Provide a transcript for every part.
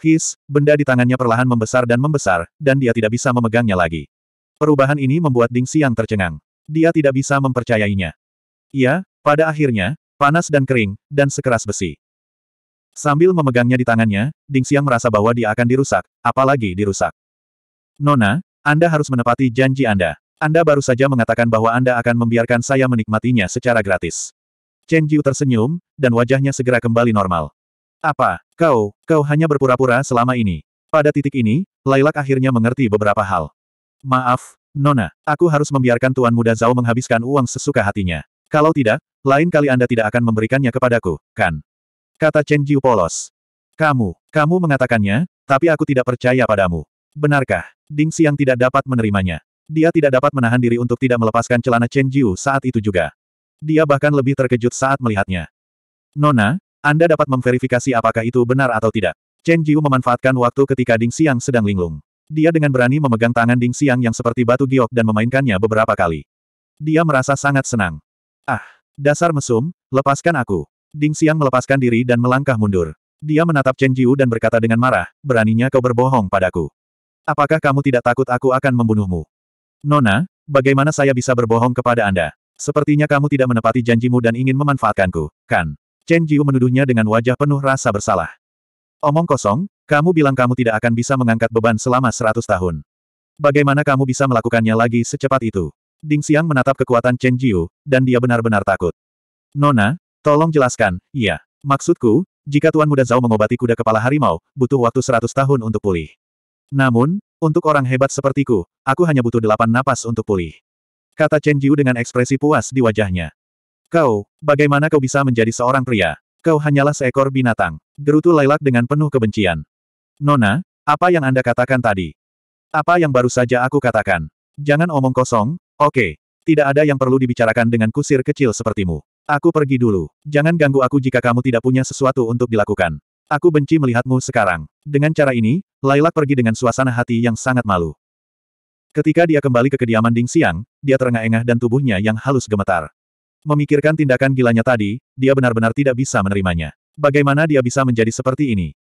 His, benda di tangannya perlahan membesar dan membesar, dan dia tidak bisa memegangnya lagi. Perubahan ini membuat Ding Xiang tercengang. Dia tidak bisa mempercayainya. Iya, pada akhirnya, panas dan kering, dan sekeras besi. Sambil memegangnya di tangannya, Ding Xiang merasa bahwa dia akan dirusak, apalagi dirusak. Nona, Anda harus menepati janji Anda. Anda baru saja mengatakan bahwa Anda akan membiarkan saya menikmatinya secara gratis. Chen Jiu tersenyum, dan wajahnya segera kembali normal. Apa, kau, kau hanya berpura-pura selama ini. Pada titik ini, Lailak akhirnya mengerti beberapa hal. Maaf, Nona, aku harus membiarkan Tuan Muda Zhao menghabiskan uang sesuka hatinya. Kalau tidak, lain kali Anda tidak akan memberikannya kepadaku, kan? Kata Chen Jiu polos. Kamu, kamu mengatakannya, tapi aku tidak percaya padamu. Benarkah, Ding Xiang tidak dapat menerimanya. Dia tidak dapat menahan diri untuk tidak melepaskan celana Chen Jiu saat itu juga. Dia bahkan lebih terkejut saat melihatnya. Nona, anda dapat memverifikasi apakah itu benar atau tidak. Chen Jiu memanfaatkan waktu ketika Ding Xiang sedang linglung. Dia dengan berani memegang tangan Ding Xiang yang seperti batu giok dan memainkannya beberapa kali. Dia merasa sangat senang. Ah, dasar mesum, lepaskan aku. Ding Xiang melepaskan diri dan melangkah mundur. Dia menatap Chen Jiu dan berkata dengan marah, beraninya kau berbohong padaku. Apakah kamu tidak takut aku akan membunuhmu? Nona, bagaimana saya bisa berbohong kepada Anda? Sepertinya kamu tidak menepati janjimu dan ingin memanfaatkanku, kan? Chen Jiu menuduhnya dengan wajah penuh rasa bersalah. Omong kosong, kamu bilang kamu tidak akan bisa mengangkat beban selama seratus tahun. Bagaimana kamu bisa melakukannya lagi secepat itu? Ding Xiang menatap kekuatan Chen Jiu, dan dia benar-benar takut. Nona, tolong jelaskan, iya. Maksudku, jika Tuan Muda Zhao mengobati kuda kepala harimau, butuh waktu seratus tahun untuk pulih. Namun, untuk orang hebat sepertiku, aku hanya butuh delapan napas untuk pulih. Kata Chen Jiu dengan ekspresi puas di wajahnya. Kau, bagaimana kau bisa menjadi seorang pria? Kau hanyalah seekor binatang. Gerutu Lailak dengan penuh kebencian. Nona, apa yang Anda katakan tadi? Apa yang baru saja aku katakan? Jangan omong kosong, oke. Okay. Tidak ada yang perlu dibicarakan dengan kusir kecil sepertimu. Aku pergi dulu. Jangan ganggu aku jika kamu tidak punya sesuatu untuk dilakukan. Aku benci melihatmu sekarang. Dengan cara ini, Lailak pergi dengan suasana hati yang sangat malu. Ketika dia kembali ke kediaman Ding Siang, dia terengah-engah dan tubuhnya yang halus gemetar. Memikirkan tindakan gilanya tadi, dia benar-benar tidak bisa menerimanya. Bagaimana dia bisa menjadi seperti ini?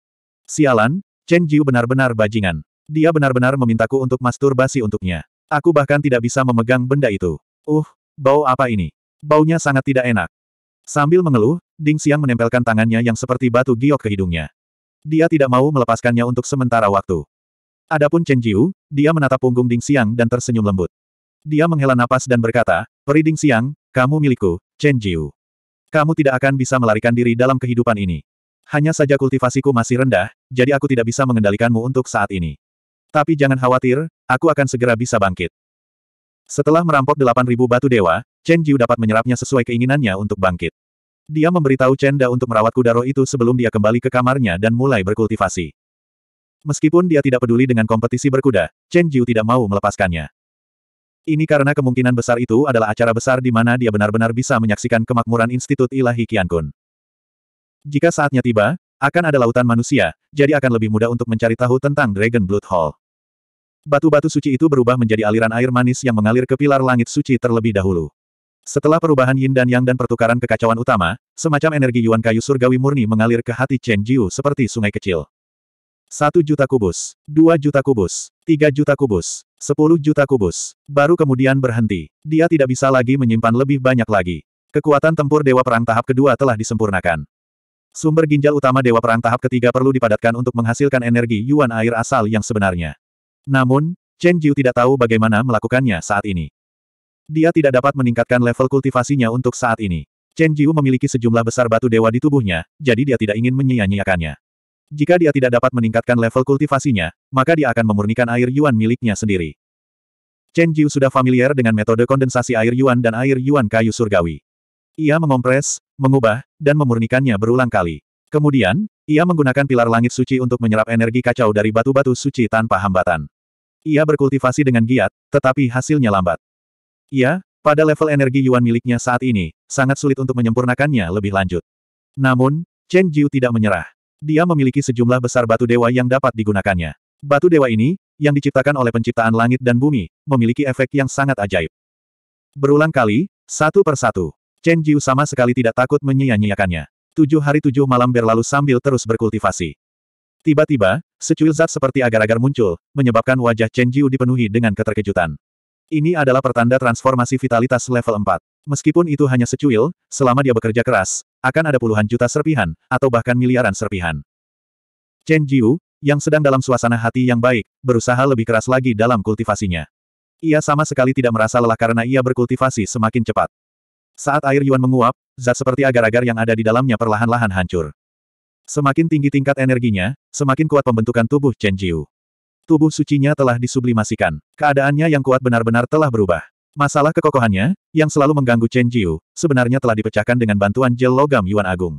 Sialan, Chen Jiu benar-benar bajingan. Dia benar-benar memintaku untuk masturbasi untuknya. Aku bahkan tidak bisa memegang benda itu. Uh, bau apa ini? Baunya sangat tidak enak. Sambil mengeluh, Ding Xiang menempelkan tangannya yang seperti batu giok ke hidungnya. Dia tidak mau melepaskannya untuk sementara waktu. Adapun Chen Jiu, dia menatap punggung Ding Xiang dan tersenyum lembut. Dia menghela napas dan berkata, Peri Ding Xiang, kamu milikku, Chen Jiu. Kamu tidak akan bisa melarikan diri dalam kehidupan ini. Hanya saja kultivasiku masih rendah, jadi aku tidak bisa mengendalikanmu untuk saat ini. Tapi jangan khawatir, aku akan segera bisa bangkit. Setelah merampok 8.000 batu dewa, Chen Jiu dapat menyerapnya sesuai keinginannya untuk bangkit. Dia memberitahu Chen Da untuk merawat kuda kudaro itu sebelum dia kembali ke kamarnya dan mulai berkultivasi. Meskipun dia tidak peduli dengan kompetisi berkuda, Chen Jiu tidak mau melepaskannya. Ini karena kemungkinan besar itu adalah acara besar di mana dia benar-benar bisa menyaksikan kemakmuran Institut Ilahi Qiankun. Jika saatnya tiba, akan ada lautan manusia, jadi akan lebih mudah untuk mencari tahu tentang Dragon Blood Hall. Batu-batu suci itu berubah menjadi aliran air manis yang mengalir ke pilar langit suci terlebih dahulu. Setelah perubahan yin dan yang dan pertukaran kekacauan utama, semacam energi yuan kayu surgawi murni mengalir ke hati Chen Jiu seperti sungai kecil. Satu juta kubus, dua juta kubus, tiga juta kubus, 10 juta kubus. Baru kemudian berhenti. Dia tidak bisa lagi menyimpan lebih banyak lagi. Kekuatan tempur Dewa Perang tahap kedua telah disempurnakan. Sumber ginjal utama Dewa Perang tahap ketiga perlu dipadatkan untuk menghasilkan energi Yuan air asal yang sebenarnya. Namun, Chen Jiu tidak tahu bagaimana melakukannya saat ini. Dia tidak dapat meningkatkan level kultivasinya untuk saat ini. Chen Jiu memiliki sejumlah besar batu dewa di tubuhnya, jadi dia tidak ingin menyia-nyiakannya. Jika dia tidak dapat meningkatkan level kultivasinya, maka dia akan memurnikan air yuan miliknya sendiri. Chen Jiu sudah familiar dengan metode kondensasi air yuan dan air yuan kayu surgawi. Ia mengompres, mengubah, dan memurnikannya berulang kali. Kemudian, ia menggunakan pilar langit suci untuk menyerap energi kacau dari batu-batu suci tanpa hambatan. Ia berkultivasi dengan giat, tetapi hasilnya lambat. Ia, pada level energi yuan miliknya saat ini, sangat sulit untuk menyempurnakannya lebih lanjut. Namun, Chen Jiu tidak menyerah. Dia memiliki sejumlah besar batu dewa yang dapat digunakannya. Batu dewa ini, yang diciptakan oleh penciptaan langit dan bumi, memiliki efek yang sangat ajaib. Berulang kali, satu persatu, Chen Jiu sama sekali tidak takut menyia-nyiakannya. Tujuh hari tujuh malam berlalu sambil terus berkultivasi. Tiba-tiba, secuil zat seperti agar-agar muncul, menyebabkan wajah Chen Jiu dipenuhi dengan keterkejutan. Ini adalah pertanda transformasi vitalitas level 4. Meskipun itu hanya secuil, selama dia bekerja keras, akan ada puluhan juta serpihan, atau bahkan miliaran serpihan. Chen Jiu, yang sedang dalam suasana hati yang baik, berusaha lebih keras lagi dalam kultivasinya. Ia sama sekali tidak merasa lelah karena ia berkultivasi semakin cepat. Saat air Yuan menguap, zat seperti agar-agar yang ada di dalamnya perlahan-lahan hancur. Semakin tinggi tingkat energinya, semakin kuat pembentukan tubuh Chen Jiu. Tubuh sucinya telah disublimasikan. Keadaannya yang kuat benar-benar telah berubah. Masalah kekokohannya, yang selalu mengganggu Chen Jiu, sebenarnya telah dipecahkan dengan bantuan gel logam Yuan Agung.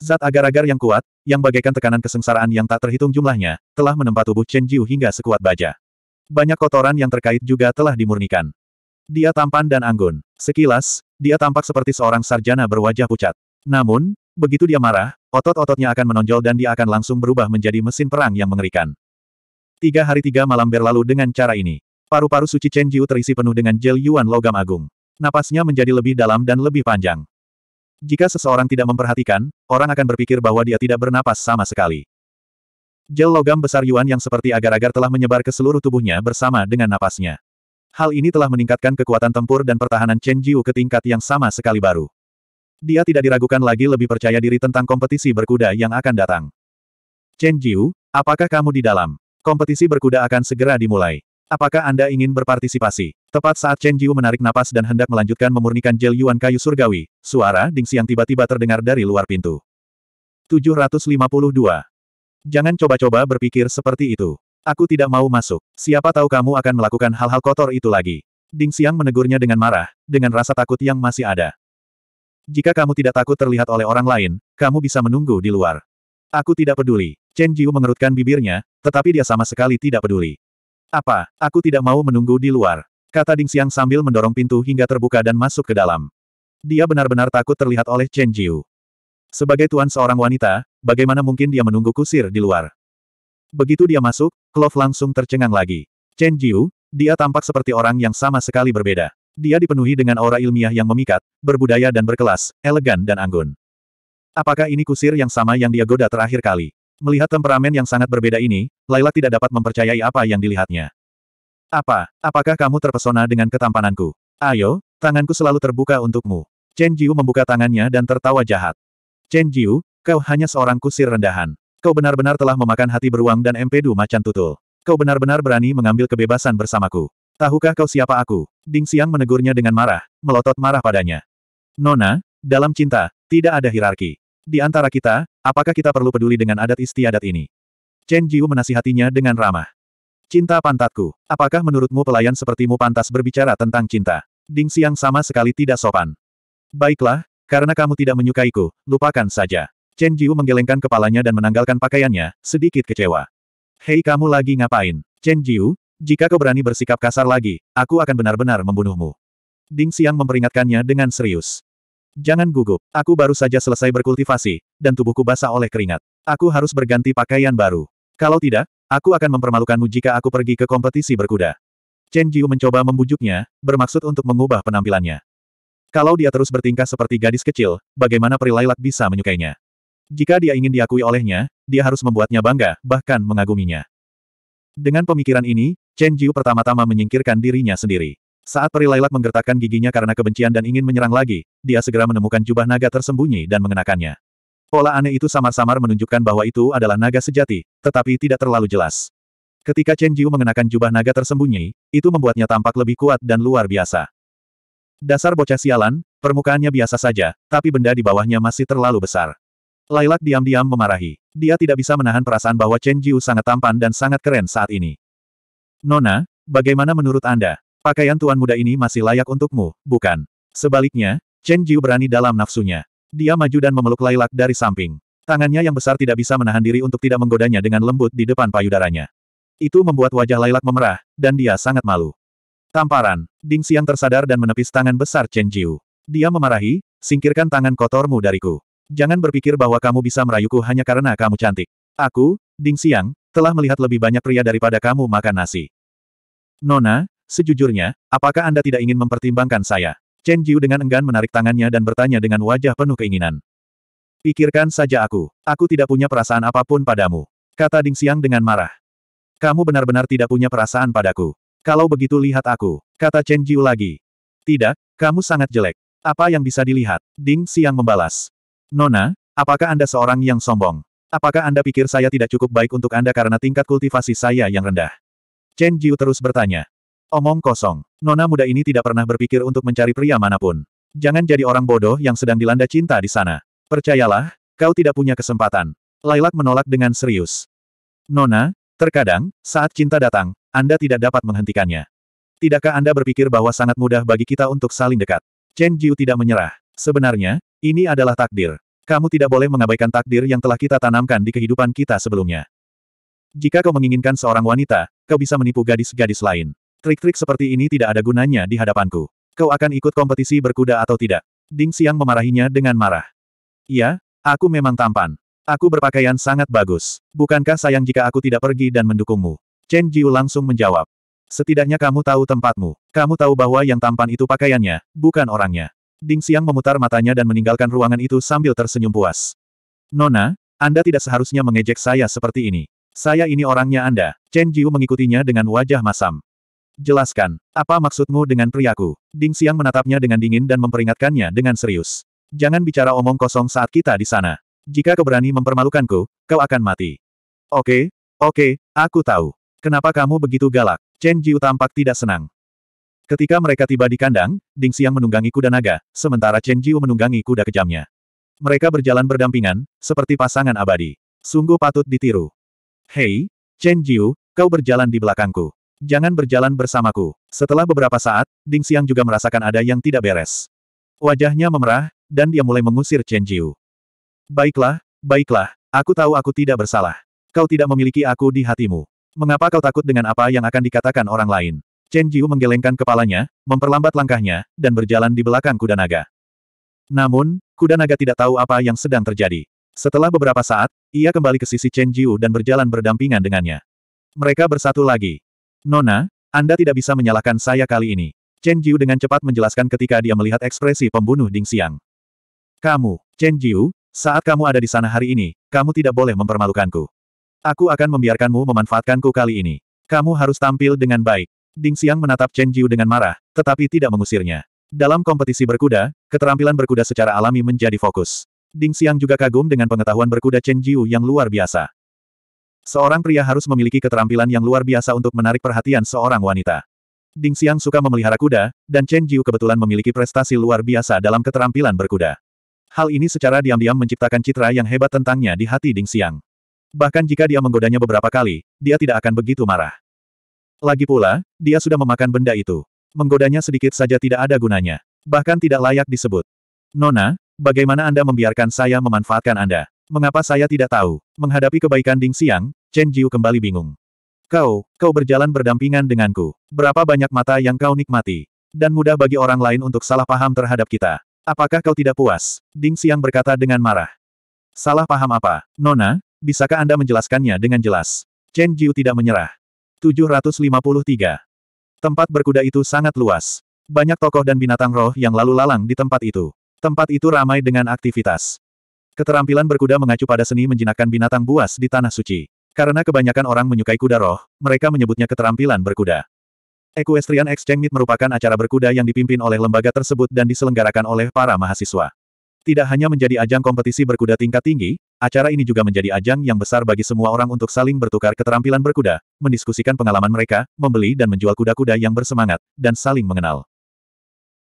Zat agar-agar yang kuat, yang bagaikan tekanan kesengsaraan yang tak terhitung jumlahnya, telah menempat tubuh Chen Jiu hingga sekuat baja. Banyak kotoran yang terkait juga telah dimurnikan. Dia tampan dan anggun. Sekilas, dia tampak seperti seorang sarjana berwajah pucat. Namun, begitu dia marah, otot-ototnya akan menonjol dan dia akan langsung berubah menjadi mesin perang yang mengerikan. Tiga hari tiga malam berlalu dengan cara ini. Paru-paru suci Chen Jiu terisi penuh dengan gel Yuan logam agung. Napasnya menjadi lebih dalam dan lebih panjang. Jika seseorang tidak memperhatikan, orang akan berpikir bahwa dia tidak bernapas sama sekali. Gel logam besar Yuan yang seperti agar-agar telah menyebar ke seluruh tubuhnya bersama dengan napasnya. Hal ini telah meningkatkan kekuatan tempur dan pertahanan Chen Jiu ke tingkat yang sama sekali baru. Dia tidak diragukan lagi lebih percaya diri tentang kompetisi berkuda yang akan datang. Chen Jiu, apakah kamu di dalam? Kompetisi berkuda akan segera dimulai. Apakah Anda ingin berpartisipasi? Tepat saat Chen Jiu menarik napas dan hendak melanjutkan memurnikan jel Yuan kayu surgawi, suara Ding Xiang tiba-tiba terdengar dari luar pintu. 752. Jangan coba-coba berpikir seperti itu. Aku tidak mau masuk. Siapa tahu kamu akan melakukan hal-hal kotor itu lagi. Ding Xiang menegurnya dengan marah, dengan rasa takut yang masih ada. Jika kamu tidak takut terlihat oleh orang lain, kamu bisa menunggu di luar. Aku tidak peduli. Chen Jiu mengerutkan bibirnya, tetapi dia sama sekali tidak peduli. Apa, aku tidak mau menunggu di luar. Kata Ding Xiang sambil mendorong pintu hingga terbuka dan masuk ke dalam. Dia benar-benar takut terlihat oleh Chen Jiu. Sebagai tuan seorang wanita, bagaimana mungkin dia menunggu kusir di luar? Begitu dia masuk, Clove langsung tercengang lagi. Chen Jiu, dia tampak seperti orang yang sama sekali berbeda. Dia dipenuhi dengan aura ilmiah yang memikat, berbudaya dan berkelas, elegan dan anggun. Apakah ini kusir yang sama yang dia goda terakhir kali? Melihat temperamen yang sangat berbeda ini, Laila tidak dapat mempercayai apa yang dilihatnya. Apa? Apakah kamu terpesona dengan ketampananku? Ayo, tanganku selalu terbuka untukmu. Chen Jiu membuka tangannya dan tertawa jahat. Chen Jiu, kau hanya seorang kusir rendahan. Kau benar-benar telah memakan hati beruang dan empedu macan tutul. Kau benar-benar berani mengambil kebebasan bersamaku. Tahukah kau siapa aku? Ding Xiang menegurnya dengan marah, melotot marah padanya. Nona, dalam cinta, tidak ada hierarki. Di antara kita, apakah kita perlu peduli dengan adat istiadat ini? Chen Jiu menasihatinya dengan ramah. Cinta pantatku, apakah menurutmu pelayan sepertimu pantas berbicara tentang cinta? Ding Xiang sama sekali tidak sopan. Baiklah, karena kamu tidak menyukaiku, lupakan saja. Chen Jiu menggelengkan kepalanya dan menanggalkan pakaiannya, sedikit kecewa. Hei kamu lagi ngapain? Chen Jiu, jika kau berani bersikap kasar lagi, aku akan benar-benar membunuhmu. Ding Xiang memperingatkannya dengan serius. Jangan gugup, aku baru saja selesai berkultivasi, dan tubuhku basah oleh keringat. Aku harus berganti pakaian baru. Kalau tidak, aku akan mempermalukanmu jika aku pergi ke kompetisi berkuda. Chen Jiu mencoba membujuknya, bermaksud untuk mengubah penampilannya. Kalau dia terus bertingkah seperti gadis kecil, bagaimana perilailak bisa menyukainya? Jika dia ingin diakui olehnya, dia harus membuatnya bangga, bahkan mengaguminya. Dengan pemikiran ini, Chen Jiu pertama-tama menyingkirkan dirinya sendiri. Saat perilailak menggertakkan giginya karena kebencian dan ingin menyerang lagi, dia segera menemukan jubah naga tersembunyi dan mengenakannya. Pola aneh itu samar-samar menunjukkan bahwa itu adalah naga sejati, tetapi tidak terlalu jelas. Ketika Chen Jiu mengenakan jubah naga tersembunyi, itu membuatnya tampak lebih kuat dan luar biasa. Dasar bocah sialan, permukaannya biasa saja, tapi benda di bawahnya masih terlalu besar. Lailak diam-diam memarahi. Dia tidak bisa menahan perasaan bahwa Chen Jiu sangat tampan dan sangat keren saat ini. Nona, bagaimana menurut Anda? Pakaian tuan muda ini masih layak untukmu, bukan? Sebaliknya, Chen Jiu berani dalam nafsunya. Dia maju dan memeluk Lailak dari samping. Tangannya yang besar tidak bisa menahan diri untuk tidak menggodanya dengan lembut di depan payudaranya. Itu membuat wajah Lailak memerah, dan dia sangat malu. Tamparan, Ding Xiang tersadar dan menepis tangan besar Chen Jiu. Dia memarahi, singkirkan tangan kotormu dariku. Jangan berpikir bahwa kamu bisa merayuku hanya karena kamu cantik. Aku, Ding Xiang, telah melihat lebih banyak pria daripada kamu makan nasi. Nona, sejujurnya, apakah Anda tidak ingin mempertimbangkan saya? Chen Jiu dengan enggan menarik tangannya dan bertanya dengan wajah penuh keinginan. Pikirkan saja aku. Aku tidak punya perasaan apapun padamu. Kata Ding Xiang dengan marah. Kamu benar-benar tidak punya perasaan padaku. Kalau begitu lihat aku. Kata Chen Jiu lagi. Tidak, kamu sangat jelek. Apa yang bisa dilihat? Ding Xiang membalas. Nona, apakah Anda seorang yang sombong? Apakah Anda pikir saya tidak cukup baik untuk Anda karena tingkat kultivasi saya yang rendah? Chen Jiu terus bertanya. Omong kosong. Nona muda ini tidak pernah berpikir untuk mencari pria manapun. Jangan jadi orang bodoh yang sedang dilanda cinta di sana. Percayalah, kau tidak punya kesempatan. Lailak menolak dengan serius. Nona, terkadang, saat cinta datang, Anda tidak dapat menghentikannya. Tidakkah Anda berpikir bahwa sangat mudah bagi kita untuk saling dekat? Chen Jiu tidak menyerah. Sebenarnya, ini adalah takdir. Kamu tidak boleh mengabaikan takdir yang telah kita tanamkan di kehidupan kita sebelumnya. Jika kau menginginkan seorang wanita, kau bisa menipu gadis-gadis lain. Trik-trik seperti ini tidak ada gunanya di hadapanku. Kau akan ikut kompetisi berkuda atau tidak? Ding Xiang memarahinya dengan marah. Ya, aku memang tampan. Aku berpakaian sangat bagus. Bukankah sayang jika aku tidak pergi dan mendukungmu? Chen Jiu langsung menjawab. Setidaknya kamu tahu tempatmu. Kamu tahu bahwa yang tampan itu pakaiannya, bukan orangnya. Ding Xiang memutar matanya dan meninggalkan ruangan itu sambil tersenyum puas. Nona, Anda tidak seharusnya mengejek saya seperti ini. Saya ini orangnya Anda. Chen Jiu mengikutinya dengan wajah masam. Jelaskan, apa maksudmu dengan priaku? Ding Xiang menatapnya dengan dingin dan memperingatkannya dengan serius. Jangan bicara omong kosong saat kita di sana. Jika kau berani mempermalukanku, kau akan mati. Oke, oke, aku tahu. Kenapa kamu begitu galak? Chen Jiu tampak tidak senang. Ketika mereka tiba di kandang, Ding Xiang menunggangi kuda naga, sementara Chen Jiu menunggangi kuda kejamnya. Mereka berjalan berdampingan, seperti pasangan abadi. Sungguh patut ditiru. Hei, Chen Jiu, kau berjalan di belakangku. Jangan berjalan bersamaku. Setelah beberapa saat, Ding Xiang juga merasakan ada yang tidak beres. Wajahnya memerah, dan dia mulai mengusir Chen Jiu. Baiklah, baiklah, aku tahu aku tidak bersalah. Kau tidak memiliki aku di hatimu. Mengapa kau takut dengan apa yang akan dikatakan orang lain? Chen Jiu menggelengkan kepalanya, memperlambat langkahnya, dan berjalan di belakang kuda naga. Namun, kuda naga tidak tahu apa yang sedang terjadi. Setelah beberapa saat, ia kembali ke sisi Chen Jiu dan berjalan berdampingan dengannya. Mereka bersatu lagi. Nona, Anda tidak bisa menyalahkan saya kali ini. Chen Jiu dengan cepat menjelaskan ketika dia melihat ekspresi pembunuh Ding Xiang. Kamu, Chen Jiu, saat kamu ada di sana hari ini, kamu tidak boleh mempermalukanku. Aku akan membiarkanmu memanfaatkanku kali ini. Kamu harus tampil dengan baik. Ding Xiang menatap Chen Jiu dengan marah, tetapi tidak mengusirnya. Dalam kompetisi berkuda, keterampilan berkuda secara alami menjadi fokus. Ding Xiang juga kagum dengan pengetahuan berkuda Chen Jiu yang luar biasa. Seorang pria harus memiliki keterampilan yang luar biasa untuk menarik perhatian seorang wanita. Ding Xiang suka memelihara kuda, dan Chen Jiu kebetulan memiliki prestasi luar biasa dalam keterampilan berkuda. Hal ini secara diam-diam menciptakan citra yang hebat tentangnya di hati Ding Xiang. Bahkan jika dia menggodanya beberapa kali, dia tidak akan begitu marah. Lagi pula, dia sudah memakan benda itu. Menggodanya sedikit saja tidak ada gunanya. Bahkan tidak layak disebut. Nona, bagaimana Anda membiarkan saya memanfaatkan Anda? Mengapa saya tidak tahu? Menghadapi kebaikan Ding Xiang, Chen Jiu kembali bingung. Kau, kau berjalan berdampingan denganku. Berapa banyak mata yang kau nikmati? Dan mudah bagi orang lain untuk salah paham terhadap kita. Apakah kau tidak puas? Ding Xiang berkata dengan marah. Salah paham apa? Nona, bisakah Anda menjelaskannya dengan jelas? Chen Jiu tidak menyerah. 753. Tempat berkuda itu sangat luas. Banyak tokoh dan binatang roh yang lalu lalang di tempat itu. Tempat itu ramai dengan aktivitas. Keterampilan berkuda mengacu pada seni menjinakkan binatang buas di Tanah Suci. Karena kebanyakan orang menyukai kuda roh, mereka menyebutnya keterampilan berkuda. Equestrian Exchange Meet merupakan acara berkuda yang dipimpin oleh lembaga tersebut dan diselenggarakan oleh para mahasiswa. Tidak hanya menjadi ajang kompetisi berkuda tingkat tinggi, acara ini juga menjadi ajang yang besar bagi semua orang untuk saling bertukar keterampilan berkuda, mendiskusikan pengalaman mereka, membeli dan menjual kuda-kuda yang bersemangat, dan saling mengenal.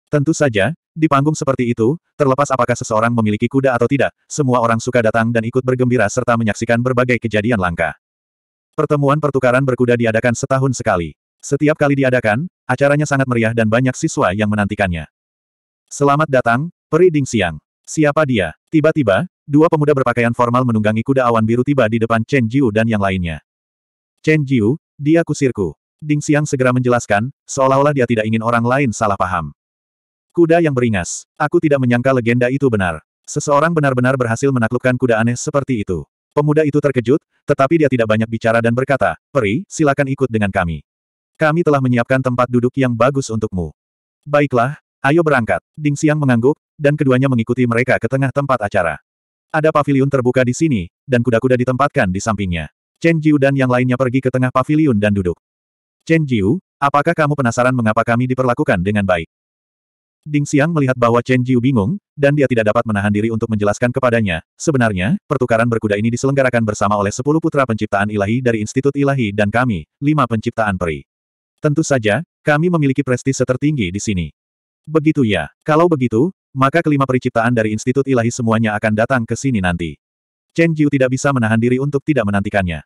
Tentu saja, di panggung seperti itu, terlepas apakah seseorang memiliki kuda atau tidak, semua orang suka datang dan ikut bergembira serta menyaksikan berbagai kejadian langka. Pertemuan pertukaran berkuda diadakan setahun sekali. Setiap kali diadakan, acaranya sangat meriah dan banyak siswa yang menantikannya. Selamat datang, Peri Ding Siang. Siapa dia? Tiba-tiba, dua pemuda berpakaian formal menunggangi kuda awan biru tiba di depan Chen Jiu dan yang lainnya. Chen Jiu, dia kusirku. Ding Siang segera menjelaskan, seolah-olah dia tidak ingin orang lain salah paham. Kuda yang beringas. Aku tidak menyangka legenda itu benar. Seseorang benar-benar berhasil menaklukkan kuda aneh seperti itu. Pemuda itu terkejut, tetapi dia tidak banyak bicara dan berkata, Peri, silakan ikut dengan kami. Kami telah menyiapkan tempat duduk yang bagus untukmu. Baiklah, ayo berangkat. Ding Xiang mengangguk, dan keduanya mengikuti mereka ke tengah tempat acara. Ada pavilion terbuka di sini, dan kuda-kuda ditempatkan di sampingnya. Chen Jiu dan yang lainnya pergi ke tengah pavilion dan duduk. Chen Jiu, apakah kamu penasaran mengapa kami diperlakukan dengan baik? Ding Xiang melihat bahwa Chen Jiu bingung, dan dia tidak dapat menahan diri untuk menjelaskan kepadanya. Sebenarnya, pertukaran berkuda ini diselenggarakan bersama oleh sepuluh putra penciptaan ilahi dari Institut Ilahi dan kami, lima penciptaan peri. Tentu saja, kami memiliki prestise tertinggi di sini. Begitu ya. Kalau begitu, maka kelima periciptaan dari Institut Ilahi semuanya akan datang ke sini nanti. Chen Jiu tidak bisa menahan diri untuk tidak menantikannya.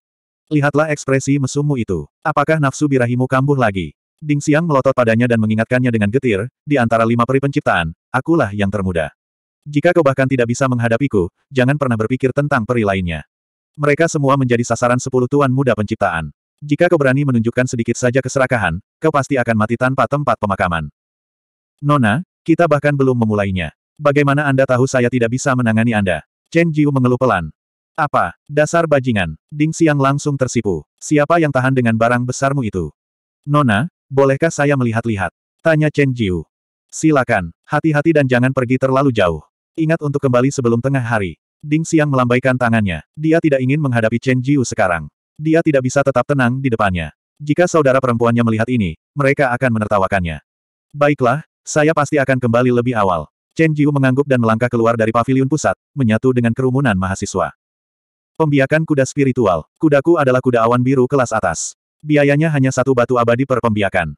Lihatlah ekspresi mesummu itu. Apakah nafsu birahimu kambuh lagi? Ding Xiang melotot padanya dan mengingatkannya dengan getir, di antara lima peri penciptaan, akulah yang termuda. Jika kau bahkan tidak bisa menghadapiku, jangan pernah berpikir tentang peri lainnya. Mereka semua menjadi sasaran sepuluh tuan muda penciptaan. Jika kau berani menunjukkan sedikit saja keserakahan, kau pasti akan mati tanpa tempat pemakaman. Nona, kita bahkan belum memulainya. Bagaimana Anda tahu saya tidak bisa menangani Anda? Chen Jiu mengeluh pelan. Apa, dasar bajingan? Ding Xiang langsung tersipu. Siapa yang tahan dengan barang besarmu itu? Nona, Bolehkah saya melihat-lihat? Tanya Chen Jiu. Silakan, hati-hati dan jangan pergi terlalu jauh. Ingat untuk kembali sebelum tengah hari. Ding Xiang melambaikan tangannya. Dia tidak ingin menghadapi Chen Jiu sekarang. Dia tidak bisa tetap tenang di depannya. Jika saudara perempuannya melihat ini, mereka akan menertawakannya. Baiklah, saya pasti akan kembali lebih awal. Chen Jiu mengangguk dan melangkah keluar dari pavilion pusat, menyatu dengan kerumunan mahasiswa. Pembiakan kuda spiritual, kudaku adalah kuda awan biru kelas atas biayanya hanya satu batu abadi per pembiakan.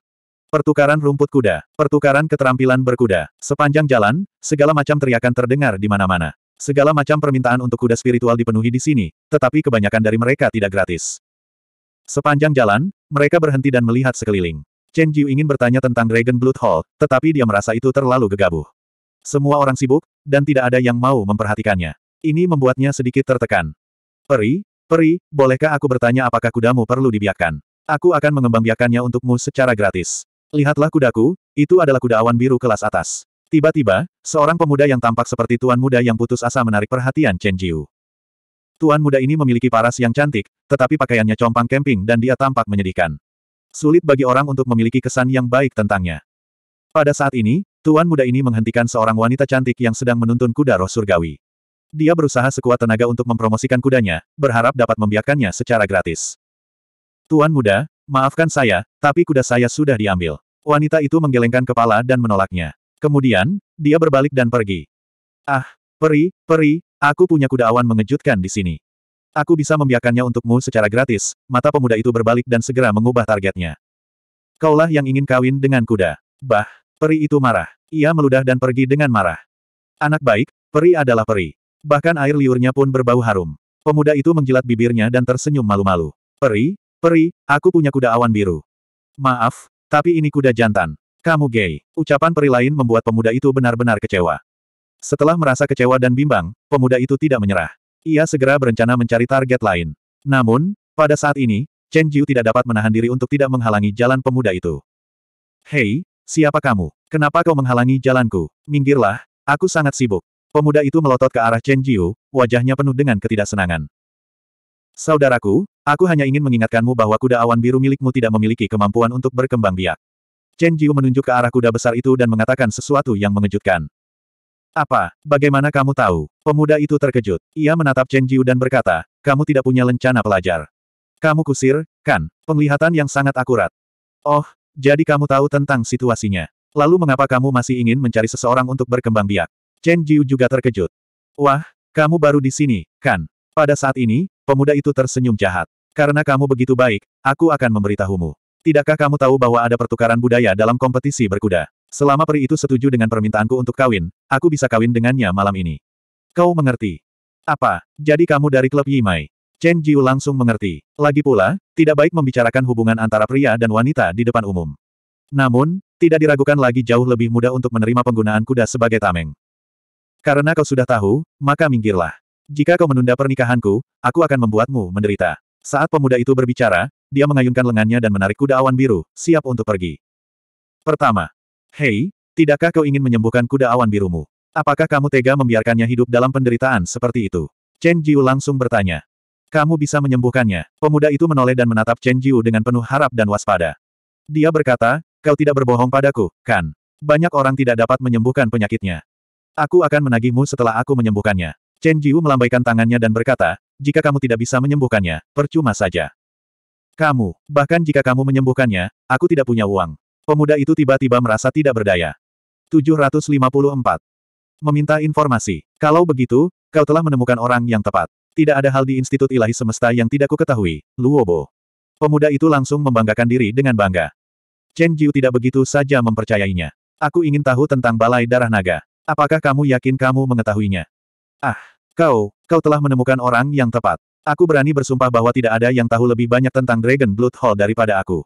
Pertukaran rumput kuda, pertukaran keterampilan berkuda. Sepanjang jalan, segala macam teriakan terdengar di mana-mana. Segala macam permintaan untuk kuda spiritual dipenuhi di sini, tetapi kebanyakan dari mereka tidak gratis. Sepanjang jalan, mereka berhenti dan melihat sekeliling. Chen Jiu ingin bertanya tentang Dragon Blood Hall, tetapi dia merasa itu terlalu gegabah. Semua orang sibuk, dan tidak ada yang mau memperhatikannya. Ini membuatnya sedikit tertekan. Peri, peri, bolehkah aku bertanya apakah kudamu perlu dibiarkan? Aku akan mengembangbiakannya untukmu secara gratis. Lihatlah kudaku, itu adalah kuda awan biru kelas atas. Tiba-tiba, seorang pemuda yang tampak seperti tuan muda yang putus asa menarik perhatian Chen Jiu. Tuan muda ini memiliki paras yang cantik, tetapi pakaiannya compang camping dan dia tampak menyedihkan. Sulit bagi orang untuk memiliki kesan yang baik tentangnya. Pada saat ini, tuan muda ini menghentikan seorang wanita cantik yang sedang menuntun kuda roh surgawi. Dia berusaha sekuat tenaga untuk mempromosikan kudanya, berharap dapat membiarkannya secara gratis. Tuan muda, maafkan saya, tapi kuda saya sudah diambil. Wanita itu menggelengkan kepala dan menolaknya. Kemudian, dia berbalik dan pergi. Ah, peri, peri, aku punya kuda awan mengejutkan di sini. Aku bisa membiarkannya untukmu secara gratis, mata pemuda itu berbalik dan segera mengubah targetnya. Kaulah yang ingin kawin dengan kuda. Bah, peri itu marah. Ia meludah dan pergi dengan marah. Anak baik, peri adalah peri. Bahkan air liurnya pun berbau harum. Pemuda itu menjilat bibirnya dan tersenyum malu-malu. Peri, Peri, aku punya kuda awan biru. Maaf, tapi ini kuda jantan. Kamu gay. Ucapan peri lain membuat pemuda itu benar-benar kecewa. Setelah merasa kecewa dan bimbang, pemuda itu tidak menyerah. Ia segera berencana mencari target lain. Namun, pada saat ini, Chen Jiu tidak dapat menahan diri untuk tidak menghalangi jalan pemuda itu. Hei, siapa kamu? Kenapa kau menghalangi jalanku? Minggirlah, aku sangat sibuk. Pemuda itu melotot ke arah Chen Jiu, wajahnya penuh dengan ketidaksenangan. Saudaraku, Aku hanya ingin mengingatkanmu bahwa kuda awan biru milikmu tidak memiliki kemampuan untuk berkembang biak. Chen Jiu menunjuk ke arah kuda besar itu dan mengatakan sesuatu yang mengejutkan. Apa? Bagaimana kamu tahu? Pemuda itu terkejut. Ia menatap Chen Jiu dan berkata, kamu tidak punya lencana pelajar. Kamu kusir, kan? Penglihatan yang sangat akurat. Oh, jadi kamu tahu tentang situasinya. Lalu mengapa kamu masih ingin mencari seseorang untuk berkembang biak? Chen Jiu juga terkejut. Wah, kamu baru di sini, kan? Pada saat ini, pemuda itu tersenyum jahat. Karena kamu begitu baik, aku akan memberitahumu. Tidakkah kamu tahu bahwa ada pertukaran budaya dalam kompetisi berkuda? Selama peri itu setuju dengan permintaanku untuk kawin, aku bisa kawin dengannya malam ini. Kau mengerti? Apa? Jadi kamu dari klub Yimai? Chen Jiu langsung mengerti. Lagi pula, tidak baik membicarakan hubungan antara pria dan wanita di depan umum. Namun, tidak diragukan lagi jauh lebih mudah untuk menerima penggunaan kuda sebagai tameng. Karena kau sudah tahu, maka minggirlah. Jika kau menunda pernikahanku, aku akan membuatmu menderita. Saat pemuda itu berbicara, dia mengayunkan lengannya dan menarik kuda awan biru, siap untuk pergi. Pertama, Hei, tidakkah kau ingin menyembuhkan kuda awan birumu? Apakah kamu tega membiarkannya hidup dalam penderitaan seperti itu? Chen Jiu langsung bertanya. Kamu bisa menyembuhkannya. Pemuda itu menoleh dan menatap Chen Jiu dengan penuh harap dan waspada. Dia berkata, kau tidak berbohong padaku, kan? Banyak orang tidak dapat menyembuhkan penyakitnya. Aku akan menagihmu setelah aku menyembuhkannya. Chen Jiu melambaikan tangannya dan berkata, jika kamu tidak bisa menyembuhkannya, percuma saja. Kamu, bahkan jika kamu menyembuhkannya, aku tidak punya uang. Pemuda itu tiba-tiba merasa tidak berdaya. 754. Meminta informasi. Kalau begitu, kau telah menemukan orang yang tepat. Tidak ada hal di Institut Ilahi Semesta yang tidak kuketahui, Luobo. Pemuda itu langsung membanggakan diri dengan bangga. Chen Jiu tidak begitu saja mempercayainya. Aku ingin tahu tentang Balai Darah Naga. Apakah kamu yakin kamu mengetahuinya? Ah, Kau, kau telah menemukan orang yang tepat. Aku berani bersumpah bahwa tidak ada yang tahu lebih banyak tentang Dragon Blood Hall daripada aku.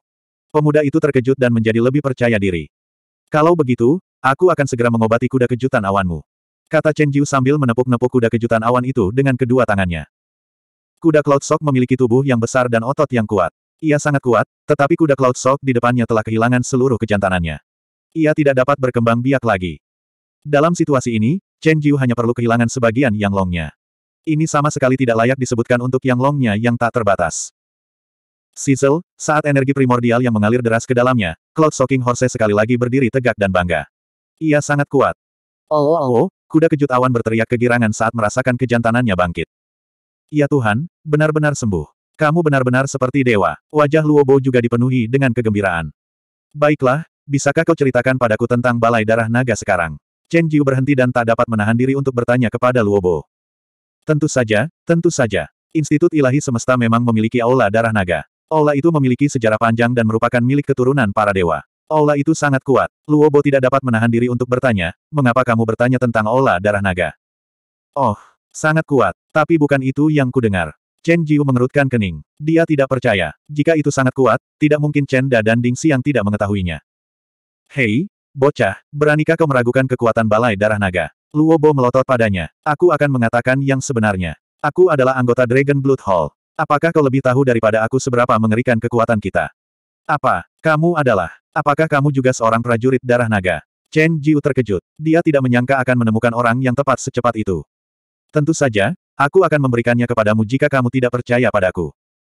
Pemuda itu terkejut dan menjadi lebih percaya diri. Kalau begitu, aku akan segera mengobati kuda kejutan awanmu. Kata Chen Jiu sambil menepuk-nepuk kuda kejutan awan itu dengan kedua tangannya. Kuda Cloud Shock memiliki tubuh yang besar dan otot yang kuat. Ia sangat kuat, tetapi kuda Cloud Shock di depannya telah kehilangan seluruh kejantanannya. Ia tidak dapat berkembang biak lagi. Dalam situasi ini, Chen Jiu hanya perlu kehilangan sebagian yang longnya. Ini sama sekali tidak layak disebutkan untuk yang longnya yang tak terbatas. Sizzle, saat energi primordial yang mengalir deras ke dalamnya, Cloud Shocking Horse sekali lagi berdiri tegak dan bangga. Ia sangat kuat. Oh, oh, oh, oh kuda kejut awan berteriak kegirangan saat merasakan kejantanannya bangkit. Ya Tuhan, benar-benar sembuh. Kamu benar-benar seperti dewa. Wajah Luobo juga dipenuhi dengan kegembiraan. Baiklah, bisakah kau ceritakan padaku tentang Balai Darah Naga sekarang? Chen Jiu berhenti dan tak dapat menahan diri untuk bertanya kepada Luobo. Tentu saja, tentu saja. Institut Ilahi Semesta memang memiliki aula darah naga. Aula itu memiliki sejarah panjang dan merupakan milik keturunan para dewa. Aula itu sangat kuat. Luobo tidak dapat menahan diri untuk bertanya, mengapa kamu bertanya tentang aula darah naga? Oh, sangat kuat. Tapi bukan itu yang kudengar. Chen Jiu mengerutkan kening. Dia tidak percaya. Jika itu sangat kuat, tidak mungkin Chen Da dan Ding Xiang tidak mengetahuinya. Hei, Bocah, beranikah kau meragukan kekuatan balai darah naga? Luobo melotot padanya. Aku akan mengatakan yang sebenarnya. Aku adalah anggota Dragon Blood Hall. Apakah kau lebih tahu daripada aku seberapa mengerikan kekuatan kita? Apa? Kamu adalah? Apakah kamu juga seorang prajurit darah naga? Chen Jiu terkejut. Dia tidak menyangka akan menemukan orang yang tepat secepat itu. Tentu saja, aku akan memberikannya kepadamu jika kamu tidak percaya padaku.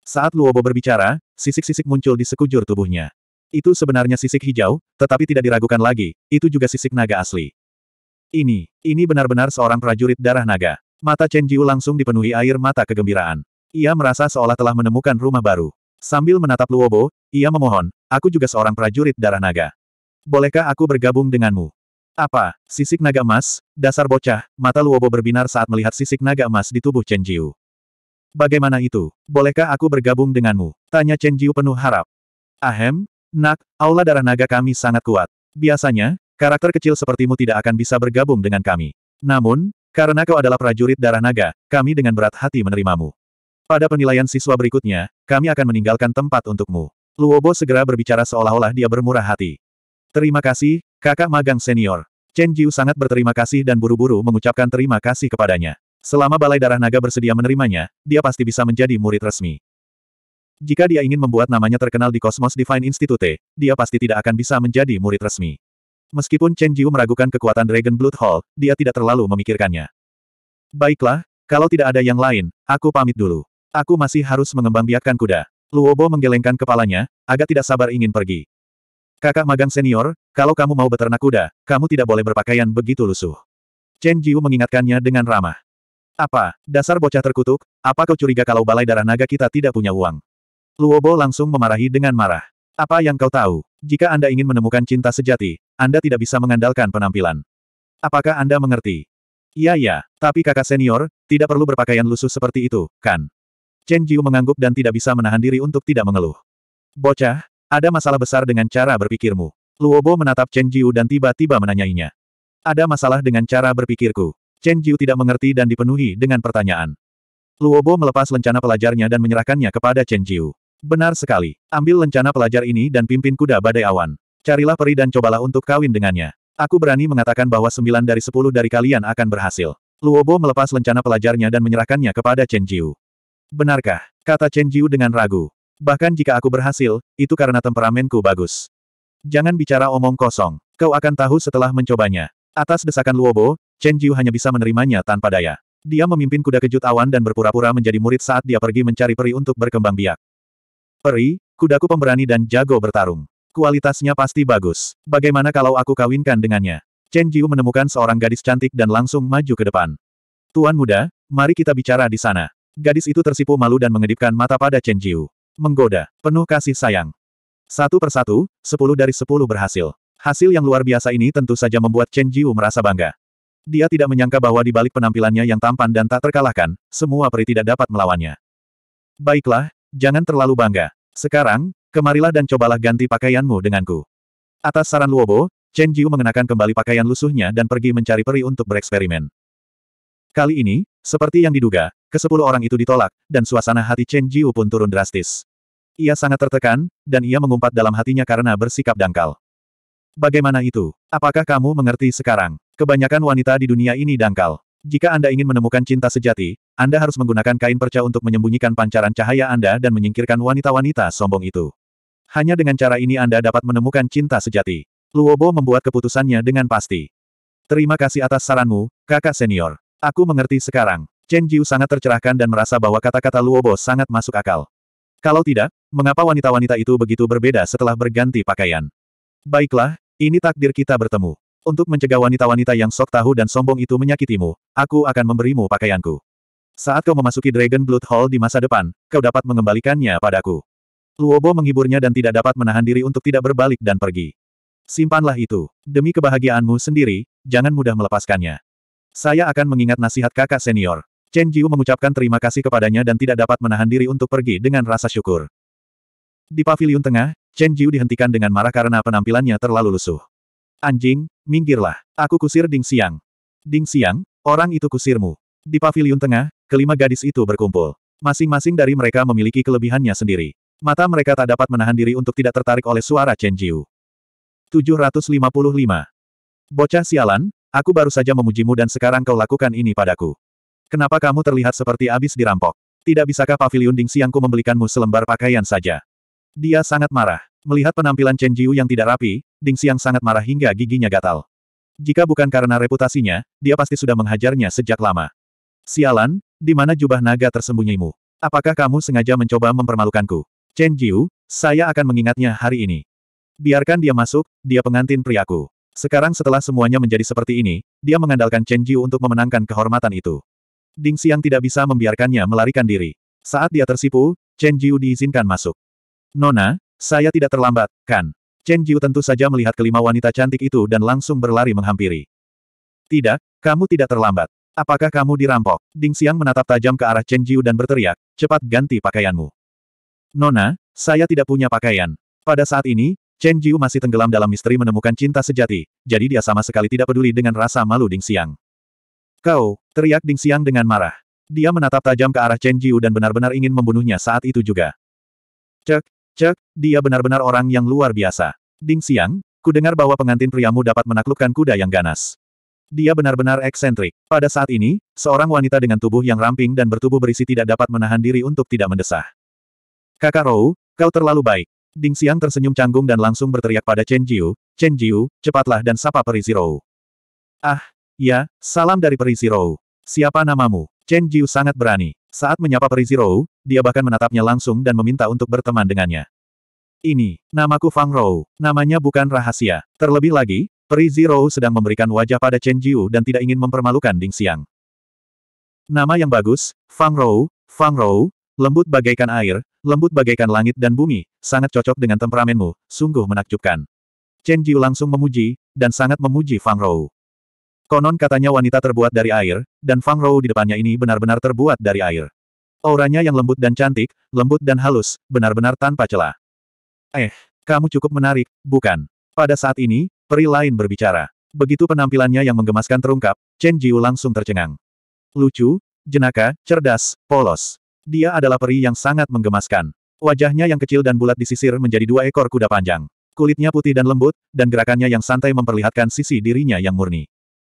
Saat Luobo berbicara, sisik-sisik muncul di sekujur tubuhnya. Itu sebenarnya sisik hijau, tetapi tidak diragukan lagi, itu juga sisik naga asli. Ini, ini benar-benar seorang prajurit darah naga. Mata Chen Jiu langsung dipenuhi air mata kegembiraan. Ia merasa seolah telah menemukan rumah baru. Sambil menatap Luobo, ia memohon, aku juga seorang prajurit darah naga. Bolehkah aku bergabung denganmu? Apa, sisik naga emas, dasar bocah, mata Luobo berbinar saat melihat sisik naga emas di tubuh Chen Jiu. Bagaimana itu? Bolehkah aku bergabung denganmu? Tanya Chen Jiu penuh harap. Ahem, Nak, aula darah naga kami sangat kuat. Biasanya, karakter kecil sepertimu tidak akan bisa bergabung dengan kami. Namun, karena kau adalah prajurit darah naga, kami dengan berat hati menerimamu. Pada penilaian siswa berikutnya, kami akan meninggalkan tempat untukmu. Luobo segera berbicara seolah-olah dia bermurah hati. Terima kasih, kakak magang senior. Chen Jiu sangat berterima kasih dan buru-buru mengucapkan terima kasih kepadanya. Selama Balai Darah Naga bersedia menerimanya, dia pasti bisa menjadi murid resmi. Jika dia ingin membuat namanya terkenal di Cosmos Divine Institute, dia pasti tidak akan bisa menjadi murid resmi. Meskipun Chen Jiu meragukan kekuatan Dragon Blood Hall, dia tidak terlalu memikirkannya. Baiklah, kalau tidak ada yang lain, aku pamit dulu. Aku masih harus mengembangbiakkan kuda. Luobo menggelengkan kepalanya, agak tidak sabar ingin pergi. Kakak magang senior, kalau kamu mau beternak kuda, kamu tidak boleh berpakaian begitu lusuh. Chen Jiu mengingatkannya dengan ramah. Apa, dasar bocah terkutuk, apa kau curiga kalau balai darah naga kita tidak punya uang? Luobo langsung memarahi dengan marah. Apa yang kau tahu? Jika Anda ingin menemukan cinta sejati, Anda tidak bisa mengandalkan penampilan. Apakah Anda mengerti? Iya ya, tapi kakak senior, tidak perlu berpakaian lusuh seperti itu, kan? Chen Jiu mengangguk dan tidak bisa menahan diri untuk tidak mengeluh. Bocah, ada masalah besar dengan cara berpikirmu. Luobo menatap Chen Jiu dan tiba-tiba menanyainya. Ada masalah dengan cara berpikirku. Chen Jiu tidak mengerti dan dipenuhi dengan pertanyaan. Luobo melepas lencana pelajarnya dan menyerahkannya kepada Chen Jiu. Benar sekali. Ambil lencana pelajar ini dan pimpin kuda badai awan. Carilah peri dan cobalah untuk kawin dengannya. Aku berani mengatakan bahwa sembilan dari sepuluh dari kalian akan berhasil. Luobo melepas lencana pelajarnya dan menyerahkannya kepada Chen Jiu. Benarkah? Kata Chen Jiu dengan ragu. Bahkan jika aku berhasil, itu karena temperamenku bagus. Jangan bicara omong kosong. Kau akan tahu setelah mencobanya. Atas desakan Luobo, Chen Jiu hanya bisa menerimanya tanpa daya. Dia memimpin kuda kejut awan dan berpura-pura menjadi murid saat dia pergi mencari peri untuk berkembang biak. Peri, kudaku pemberani dan jago bertarung. Kualitasnya pasti bagus. Bagaimana kalau aku kawinkan dengannya? Chen Jiu menemukan seorang gadis cantik dan langsung maju ke depan. Tuan muda, mari kita bicara di sana. Gadis itu tersipu malu dan mengedipkan mata pada Chen Jiu. Menggoda, penuh kasih sayang. Satu persatu, sepuluh dari sepuluh berhasil. Hasil yang luar biasa ini tentu saja membuat Chen Jiu merasa bangga. Dia tidak menyangka bahwa di balik penampilannya yang tampan dan tak terkalahkan, semua peri tidak dapat melawannya. Baiklah, Jangan terlalu bangga. Sekarang, kemarilah dan cobalah ganti pakaianmu denganku. Atas saran Luobo, Chen Jiu mengenakan kembali pakaian lusuhnya dan pergi mencari peri untuk bereksperimen. Kali ini, seperti yang diduga, kesepuluh orang itu ditolak, dan suasana hati Chen Jiu pun turun drastis. Ia sangat tertekan, dan ia mengumpat dalam hatinya karena bersikap dangkal. Bagaimana itu? Apakah kamu mengerti sekarang? Kebanyakan wanita di dunia ini dangkal. Jika Anda ingin menemukan cinta sejati, Anda harus menggunakan kain perca untuk menyembunyikan pancaran cahaya Anda dan menyingkirkan wanita-wanita sombong itu. Hanya dengan cara ini Anda dapat menemukan cinta sejati. Luobo membuat keputusannya dengan pasti. Terima kasih atas saranmu, kakak senior. Aku mengerti sekarang. Chen Jiu sangat tercerahkan dan merasa bahwa kata-kata Luobo sangat masuk akal. Kalau tidak, mengapa wanita-wanita itu begitu berbeda setelah berganti pakaian? Baiklah, ini takdir kita bertemu. Untuk mencegah wanita-wanita yang sok tahu dan sombong itu menyakitimu, aku akan memberimu pakaianku. Saat kau memasuki Dragon Blood Hall di masa depan, kau dapat mengembalikannya padaku. Luobo menghiburnya dan tidak dapat menahan diri untuk tidak berbalik dan pergi. Simpanlah itu. Demi kebahagiaanmu sendiri, jangan mudah melepaskannya. Saya akan mengingat nasihat kakak senior. Chen Jiu mengucapkan terima kasih kepadanya dan tidak dapat menahan diri untuk pergi dengan rasa syukur. Di paviliun tengah, Chen Jiu dihentikan dengan marah karena penampilannya terlalu lusuh. Anjing, minggirlah. Aku kusir Ding Siang. Ding Siang, orang itu kusirmu. Di pavilion tengah, kelima gadis itu berkumpul. Masing-masing dari mereka memiliki kelebihannya sendiri. Mata mereka tak dapat menahan diri untuk tidak tertarik oleh suara Chen Jiu. 755. Bocah sialan, aku baru saja memujimu dan sekarang kau lakukan ini padaku. Kenapa kamu terlihat seperti abis dirampok? Tidak bisakah pavilion Ding Siangku membelikanmu selembar pakaian saja? Dia sangat marah. Melihat penampilan Chen Jiu yang tidak rapi, Ding Xiang sangat marah hingga giginya gatal. Jika bukan karena reputasinya, dia pasti sudah menghajarnya sejak lama. Sialan, di mana jubah naga mu? Apakah kamu sengaja mencoba mempermalukanku? Chen Jiu, saya akan mengingatnya hari ini. Biarkan dia masuk, dia pengantin priaku. Sekarang setelah semuanya menjadi seperti ini, dia mengandalkan Chen Jiu untuk memenangkan kehormatan itu. Ding Xiang tidak bisa membiarkannya melarikan diri. Saat dia tersipu, Chen Jiu diizinkan masuk. Nona, saya tidak terlambat, kan? Chen Jiu tentu saja melihat kelima wanita cantik itu dan langsung berlari menghampiri. Tidak, kamu tidak terlambat. Apakah kamu dirampok? Ding Xiang menatap tajam ke arah Chen Jiu dan berteriak, cepat ganti pakaianmu. Nona, saya tidak punya pakaian. Pada saat ini, Chen Jiu masih tenggelam dalam misteri menemukan cinta sejati, jadi dia sama sekali tidak peduli dengan rasa malu Ding Xiang. Kau, teriak Ding Xiang dengan marah. Dia menatap tajam ke arah Chen Jiu dan benar-benar ingin membunuhnya saat itu juga. Cek, Cek, dia benar-benar orang yang luar biasa. Ding Xiang, ku dengar bahwa pengantin priamu dapat menaklukkan kuda yang ganas. Dia benar-benar eksentrik. Pada saat ini, seorang wanita dengan tubuh yang ramping dan bertubuh berisi tidak dapat menahan diri untuk tidak mendesah. Kakak Rou, kau terlalu baik. Ding Xiang tersenyum canggung dan langsung berteriak pada Chen Jiu, Chen Jiu, cepatlah dan sapa perisi Rou. Ah, ya, salam dari perisi Rou. Siapa namamu? Chen Jiu sangat berani. Saat menyapa Peri Zero, dia bahkan menatapnya langsung dan meminta untuk berteman dengannya. Ini, namaku Fang Rou. Namanya bukan rahasia. Terlebih lagi, Peri Zero sedang memberikan wajah pada Chen Jiu dan tidak ingin mempermalukan Ding Xiang. Nama yang bagus, Fang Rou, Fang Rou, lembut bagaikan air, lembut bagaikan langit dan bumi, sangat cocok dengan temperamenmu, sungguh menakjubkan. Chen Jiu langsung memuji, dan sangat memuji Fang Rou. Konon katanya wanita terbuat dari air, dan Fang Rou di depannya ini benar-benar terbuat dari air. Auranya yang lembut dan cantik, lembut dan halus, benar-benar tanpa celah. Eh, kamu cukup menarik, bukan? Pada saat ini, peri lain berbicara. Begitu penampilannya yang menggemaskan terungkap, Chen Jiu langsung tercengang. Lucu, jenaka, cerdas, polos. Dia adalah peri yang sangat menggemaskan. Wajahnya yang kecil dan bulat disisir menjadi dua ekor kuda panjang. Kulitnya putih dan lembut, dan gerakannya yang santai memperlihatkan sisi dirinya yang murni.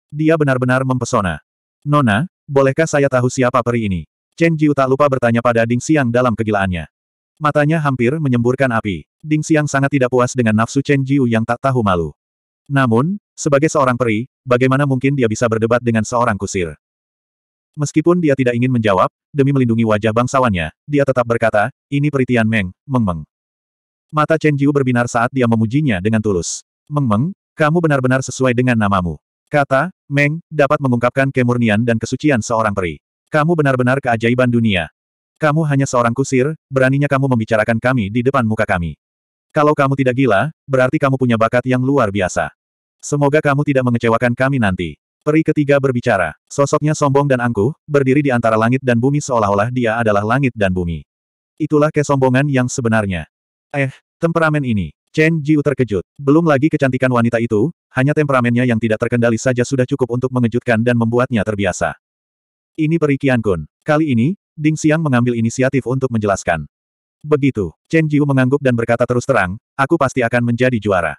Dia benar-benar mempesona. Nona, bolehkah saya tahu siapa peri ini? Chen Jiu tak lupa bertanya pada Ding Xiang dalam kegilaannya. Matanya hampir menyemburkan api. Ding Xiang sangat tidak puas dengan nafsu Chen Jiu yang tak tahu malu. Namun, sebagai seorang peri, bagaimana mungkin dia bisa berdebat dengan seorang kusir? Meskipun dia tidak ingin menjawab, demi melindungi wajah bangsawannya, dia tetap berkata, ini peritian Meng, Meng Meng. Mata Chen Jiu berbinar saat dia memujinya dengan tulus. Meng Meng, kamu benar-benar sesuai dengan namamu. Kata, Meng, dapat mengungkapkan kemurnian dan kesucian seorang peri. Kamu benar-benar keajaiban dunia. Kamu hanya seorang kusir, beraninya kamu membicarakan kami di depan muka kami. Kalau kamu tidak gila, berarti kamu punya bakat yang luar biasa. Semoga kamu tidak mengecewakan kami nanti. Peri ketiga berbicara. Sosoknya sombong dan angkuh, berdiri di antara langit dan bumi seolah-olah dia adalah langit dan bumi. Itulah kesombongan yang sebenarnya. Eh, temperamen ini. Chen Jiu terkejut. Belum lagi kecantikan wanita itu, hanya temperamennya yang tidak terkendali saja sudah cukup untuk mengejutkan dan membuatnya terbiasa. Ini peri Kun. Kali ini, Ding Xiang mengambil inisiatif untuk menjelaskan. Begitu, Chen Jiu mengangguk dan berkata terus terang, aku pasti akan menjadi juara.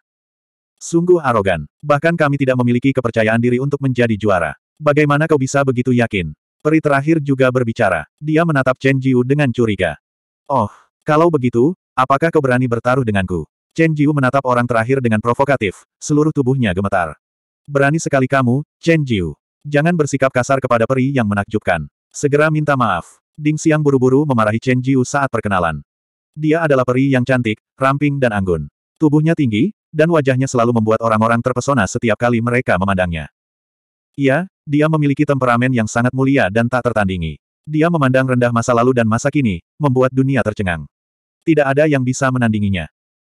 Sungguh arogan. Bahkan kami tidak memiliki kepercayaan diri untuk menjadi juara. Bagaimana kau bisa begitu yakin? Peri terakhir juga berbicara. Dia menatap Chen Jiu dengan curiga. Oh, kalau begitu, apakah kau berani bertaruh denganku? Chen Jiu menatap orang terakhir dengan provokatif, seluruh tubuhnya gemetar. Berani sekali kamu, Chen Jiu. Jangan bersikap kasar kepada peri yang menakjubkan. Segera minta maaf. Ding Xiang buru-buru memarahi Chen Jiu saat perkenalan. Dia adalah peri yang cantik, ramping dan anggun. Tubuhnya tinggi, dan wajahnya selalu membuat orang-orang terpesona setiap kali mereka memandangnya. Iya, dia memiliki temperamen yang sangat mulia dan tak tertandingi. Dia memandang rendah masa lalu dan masa kini, membuat dunia tercengang. Tidak ada yang bisa menandinginya.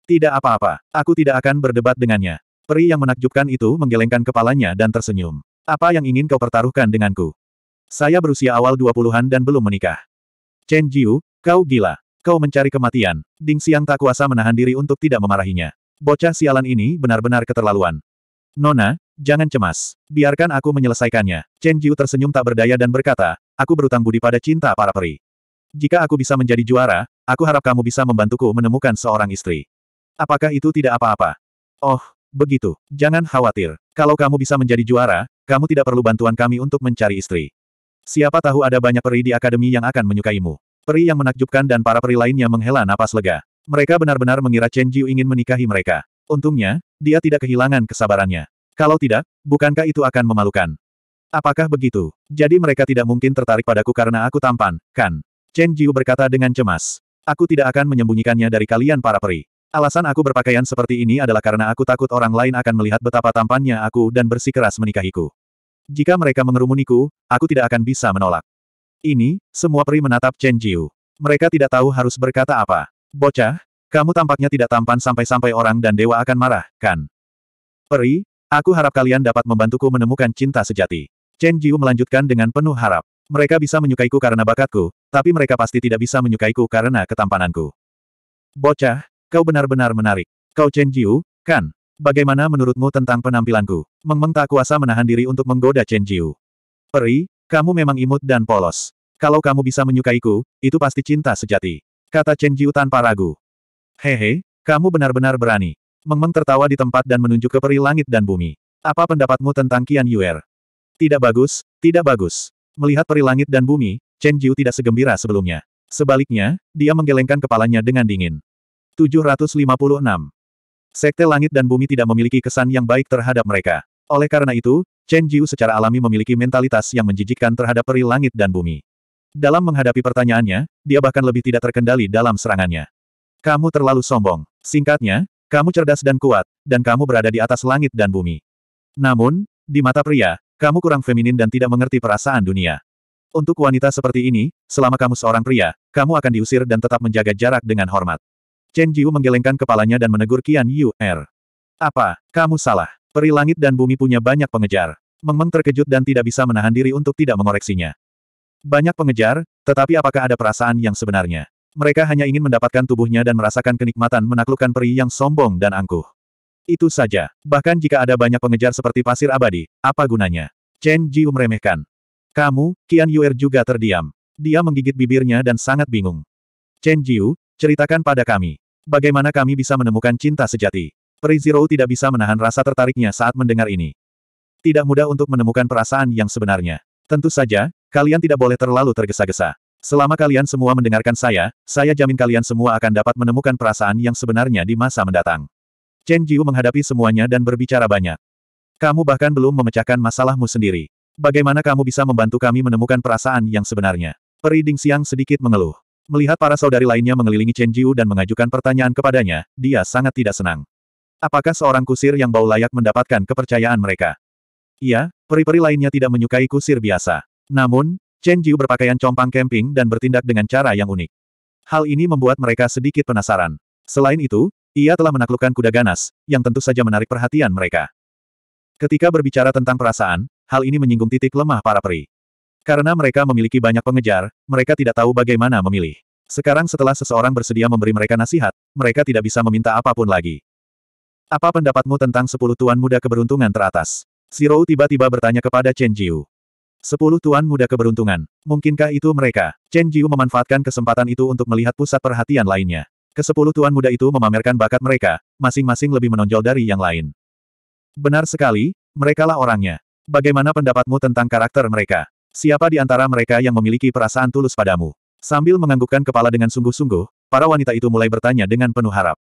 Tidak apa-apa, aku tidak akan berdebat dengannya. Peri yang menakjubkan itu menggelengkan kepalanya dan tersenyum. Apa yang ingin kau pertaruhkan denganku? Saya berusia awal 20-an dan belum menikah. Chen Jiu, kau gila. Kau mencari kematian. Ding Xiang tak kuasa menahan diri untuk tidak memarahinya. Bocah sialan ini benar-benar keterlaluan. Nona, jangan cemas. Biarkan aku menyelesaikannya. Chen Jiu tersenyum tak berdaya dan berkata, aku berutang budi pada cinta para peri. Jika aku bisa menjadi juara, aku harap kamu bisa membantuku menemukan seorang istri. Apakah itu tidak apa-apa? Oh, begitu. Jangan khawatir. Kalau kamu bisa menjadi juara, kamu tidak perlu bantuan kami untuk mencari istri. Siapa tahu ada banyak peri di akademi yang akan menyukaimu. Peri yang menakjubkan dan para peri lainnya menghela napas lega. Mereka benar-benar mengira Chen Jiu ingin menikahi mereka. Untungnya, dia tidak kehilangan kesabarannya. Kalau tidak, bukankah itu akan memalukan? Apakah begitu? Jadi mereka tidak mungkin tertarik padaku karena aku tampan, kan? Chen Jiu berkata dengan cemas. Aku tidak akan menyembunyikannya dari kalian para peri. Alasan aku berpakaian seperti ini adalah karena aku takut orang lain akan melihat betapa tampannya aku dan bersikeras menikahiku. Jika mereka mengerumuniku, aku tidak akan bisa menolak. Ini, semua peri menatap Chen Jiu. Mereka tidak tahu harus berkata apa. Bocah, kamu tampaknya tidak tampan sampai-sampai orang dan dewa akan marah, kan? Peri, aku harap kalian dapat membantuku menemukan cinta sejati. Chen Jiu melanjutkan dengan penuh harap. Mereka bisa menyukaiku karena bakatku, tapi mereka pasti tidak bisa menyukaiku karena ketampananku. Bocah, Kau benar-benar menarik. Kau Chen Jiu, kan? Bagaimana menurutmu tentang penampilanku? Mengmeng tak kuasa menahan diri untuk menggoda Chen Jiu. Peri, kamu memang imut dan polos. Kalau kamu bisa menyukaiku, itu pasti cinta sejati. Kata Chen Jiu tanpa ragu. Hehe, kamu benar-benar berani. Mengmeng tertawa di tempat dan menunjuk ke peri langit dan bumi. Apa pendapatmu tentang Qian Yuer? Tidak bagus, tidak bagus. Melihat peri langit dan bumi, Chen Jiu tidak segembira sebelumnya. Sebaliknya, dia menggelengkan kepalanya dengan dingin. 756. Sekte langit dan bumi tidak memiliki kesan yang baik terhadap mereka. Oleh karena itu, Chen Jiu secara alami memiliki mentalitas yang menjijikkan terhadap peri langit dan bumi. Dalam menghadapi pertanyaannya, dia bahkan lebih tidak terkendali dalam serangannya. Kamu terlalu sombong. Singkatnya, kamu cerdas dan kuat, dan kamu berada di atas langit dan bumi. Namun, di mata pria, kamu kurang feminin dan tidak mengerti perasaan dunia. Untuk wanita seperti ini, selama kamu seorang pria, kamu akan diusir dan tetap menjaga jarak dengan hormat. Chen Jiu menggelengkan kepalanya dan menegur Qian Yu, Er. Apa? Kamu salah. Peri langit dan bumi punya banyak pengejar. Mengmeng terkejut dan tidak bisa menahan diri untuk tidak mengoreksinya. Banyak pengejar, tetapi apakah ada perasaan yang sebenarnya? Mereka hanya ingin mendapatkan tubuhnya dan merasakan kenikmatan menaklukkan peri yang sombong dan angkuh. Itu saja. Bahkan jika ada banyak pengejar seperti pasir abadi, apa gunanya? Chen Jiu meremehkan. Kamu, Qian Yuer juga terdiam. Dia menggigit bibirnya dan sangat bingung. Chen Jiu, ceritakan pada kami. Bagaimana kami bisa menemukan cinta sejati? Pre-Zero tidak bisa menahan rasa tertariknya saat mendengar ini. Tidak mudah untuk menemukan perasaan yang sebenarnya. Tentu saja, kalian tidak boleh terlalu tergesa-gesa. Selama kalian semua mendengarkan saya, saya jamin kalian semua akan dapat menemukan perasaan yang sebenarnya di masa mendatang. Chen Jiu menghadapi semuanya dan berbicara banyak. Kamu bahkan belum memecahkan masalahmu sendiri. Bagaimana kamu bisa membantu kami menemukan perasaan yang sebenarnya? Peri Ding Siang sedikit mengeluh. Melihat para saudari lainnya mengelilingi Chen Jiu dan mengajukan pertanyaan kepadanya, dia sangat tidak senang. Apakah seorang kusir yang bau layak mendapatkan kepercayaan mereka? Iya, peri-peri lainnya tidak menyukai kusir biasa. Namun, Chen Jiu berpakaian compang camping dan bertindak dengan cara yang unik. Hal ini membuat mereka sedikit penasaran. Selain itu, ia telah menaklukkan kuda ganas, yang tentu saja menarik perhatian mereka. Ketika berbicara tentang perasaan, hal ini menyinggung titik lemah para peri. Karena mereka memiliki banyak pengejar, mereka tidak tahu bagaimana memilih. Sekarang setelah seseorang bersedia memberi mereka nasihat, mereka tidak bisa meminta apapun lagi. Apa pendapatmu tentang sepuluh tuan muda keberuntungan teratas? Siro tiba-tiba bertanya kepada Chen Jiu. Sepuluh tuan muda keberuntungan. Mungkinkah itu mereka? Chen Jiu memanfaatkan kesempatan itu untuk melihat pusat perhatian lainnya. Kesepuluh tuan muda itu memamerkan bakat mereka, masing-masing lebih menonjol dari yang lain. Benar sekali, merekalah orangnya. Bagaimana pendapatmu tentang karakter mereka? Siapa di antara mereka yang memiliki perasaan tulus padamu? Sambil menganggukkan kepala dengan sungguh-sungguh, para wanita itu mulai bertanya dengan penuh harap.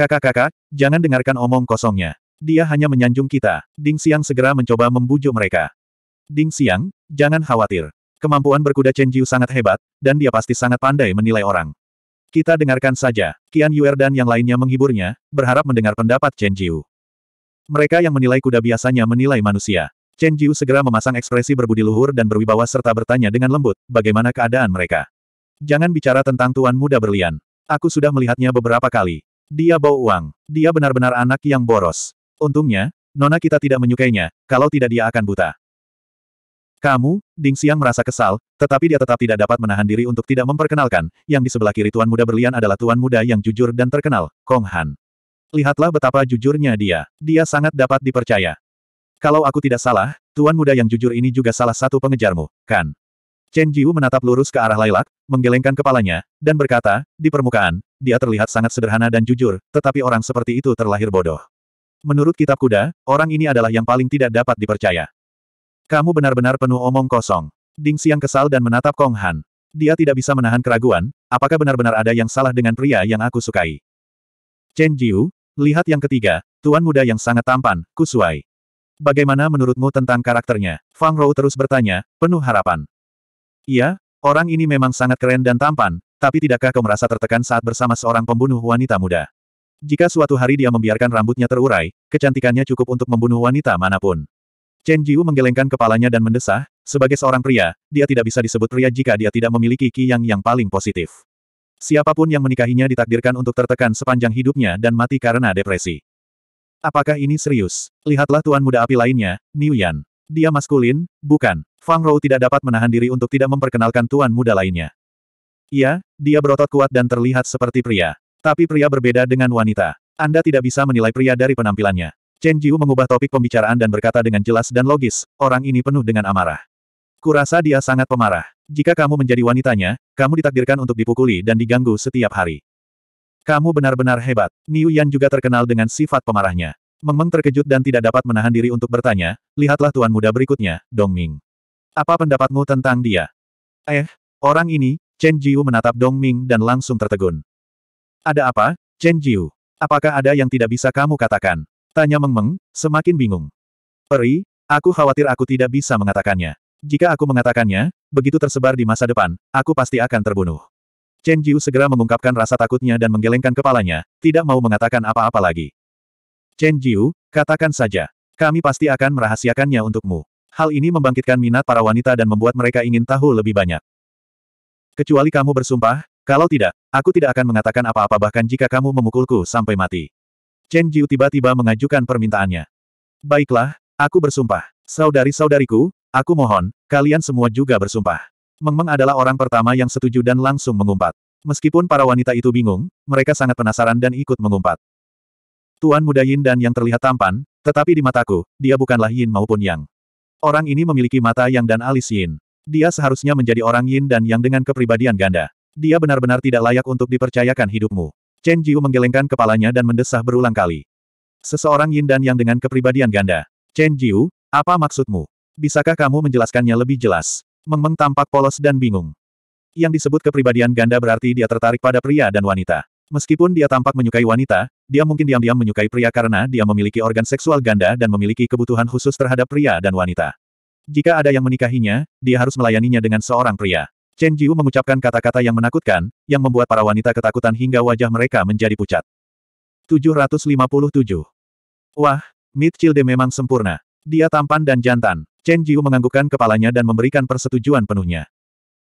Kakak-kakak, jangan dengarkan omong kosongnya. Dia hanya menyanjung kita. Ding Xiang segera mencoba membujuk mereka. Ding Xiang, jangan khawatir. Kemampuan berkuda Chen Jiu sangat hebat, dan dia pasti sangat pandai menilai orang. Kita dengarkan saja, Qian Yuer dan yang lainnya menghiburnya, berharap mendengar pendapat Chen Jiu. Mereka yang menilai kuda biasanya menilai manusia. Chen Jiu segera memasang ekspresi berbudi luhur dan berwibawa serta bertanya dengan lembut, bagaimana keadaan mereka. Jangan bicara tentang tuan muda berlian. Aku sudah melihatnya beberapa kali. Dia bau uang. Dia benar-benar anak yang boros. Untungnya, nona kita tidak menyukainya, kalau tidak dia akan buta. Kamu, Ding Xiang merasa kesal, tetapi dia tetap tidak dapat menahan diri untuk tidak memperkenalkan, yang di sebelah kiri Tuan Muda Berlian adalah Tuan Muda yang jujur dan terkenal, Kong Han. Lihatlah betapa jujurnya dia. Dia sangat dapat dipercaya. Kalau aku tidak salah, tuan muda yang jujur ini juga salah satu pengejarmu, kan? Chen Jiu menatap lurus ke arah Lailak, menggelengkan kepalanya, dan berkata, di permukaan, dia terlihat sangat sederhana dan jujur, tetapi orang seperti itu terlahir bodoh. Menurut kitab kuda, orang ini adalah yang paling tidak dapat dipercaya. Kamu benar-benar penuh omong kosong. Ding Xiang kesal dan menatap Kong Han. Dia tidak bisa menahan keraguan, apakah benar-benar ada yang salah dengan pria yang aku sukai. Chen Jiu, lihat yang ketiga, tuan muda yang sangat tampan, Kusuai. Bagaimana menurutmu tentang karakternya? Fang Rou terus bertanya, penuh harapan. Iya, orang ini memang sangat keren dan tampan, tapi tidakkah kau merasa tertekan saat bersama seorang pembunuh wanita muda? Jika suatu hari dia membiarkan rambutnya terurai, kecantikannya cukup untuk membunuh wanita manapun. Chen Jiu menggelengkan kepalanya dan mendesah, sebagai seorang pria, dia tidak bisa disebut pria jika dia tidak memiliki Qi Yang yang paling positif. Siapapun yang menikahinya ditakdirkan untuk tertekan sepanjang hidupnya dan mati karena depresi. Apakah ini serius? Lihatlah tuan muda api lainnya, Niu Yan. Dia maskulin, bukan. Fang Rou tidak dapat menahan diri untuk tidak memperkenalkan tuan muda lainnya. Iya, dia berotot kuat dan terlihat seperti pria. Tapi pria berbeda dengan wanita. Anda tidak bisa menilai pria dari penampilannya. Chen Jiu mengubah topik pembicaraan dan berkata dengan jelas dan logis, orang ini penuh dengan amarah. Kurasa dia sangat pemarah. Jika kamu menjadi wanitanya, kamu ditakdirkan untuk dipukuli dan diganggu setiap hari. Kamu benar-benar hebat. Niu Yan juga terkenal dengan sifat pemarahnya. Mengmeng terkejut dan tidak dapat menahan diri untuk bertanya, lihatlah tuan muda berikutnya, Dong Ming. Apa pendapatmu tentang dia? Eh, orang ini, Chen Jiu menatap Dong Ming dan langsung tertegun. Ada apa, Chen Jiu? Apakah ada yang tidak bisa kamu katakan? Tanya Meng Meng, semakin bingung. Peri, aku khawatir aku tidak bisa mengatakannya. Jika aku mengatakannya, begitu tersebar di masa depan, aku pasti akan terbunuh. Chen Jiu segera mengungkapkan rasa takutnya dan menggelengkan kepalanya, tidak mau mengatakan apa-apa lagi. Chen Jiu, katakan saja. Kami pasti akan merahasiakannya untukmu. Hal ini membangkitkan minat para wanita dan membuat mereka ingin tahu lebih banyak. Kecuali kamu bersumpah, kalau tidak, aku tidak akan mengatakan apa-apa bahkan jika kamu memukulku sampai mati. Chen Jiu tiba-tiba mengajukan permintaannya. Baiklah, aku bersumpah. Saudari-saudariku, aku mohon, kalian semua juga bersumpah. Mengmeng adalah orang pertama yang setuju dan langsung mengumpat. Meskipun para wanita itu bingung, mereka sangat penasaran dan ikut mengumpat. Tuan muda Yin dan yang terlihat tampan, tetapi di mataku, dia bukanlah Yin maupun Yang. Orang ini memiliki mata Yang dan alis Yin. Dia seharusnya menjadi orang Yin dan Yang dengan kepribadian ganda. Dia benar-benar tidak layak untuk dipercayakan hidupmu. Chen Jiu menggelengkan kepalanya dan mendesah berulang kali. Seseorang Yin dan Yang dengan kepribadian ganda. Chen Jiu, apa maksudmu? Bisakah kamu menjelaskannya lebih jelas? Meng tampak polos dan bingung. Yang disebut kepribadian ganda berarti dia tertarik pada pria dan wanita. Meskipun dia tampak menyukai wanita, dia mungkin diam-diam menyukai pria karena dia memiliki organ seksual ganda dan memiliki kebutuhan khusus terhadap pria dan wanita. Jika ada yang menikahinya, dia harus melayaninya dengan seorang pria. Chen Jiu mengucapkan kata-kata yang menakutkan, yang membuat para wanita ketakutan hingga wajah mereka menjadi pucat. 757. Wah, Mitchell de memang sempurna. Dia tampan dan jantan. Chen Jiu menganggukkan kepalanya dan memberikan persetujuan penuhnya.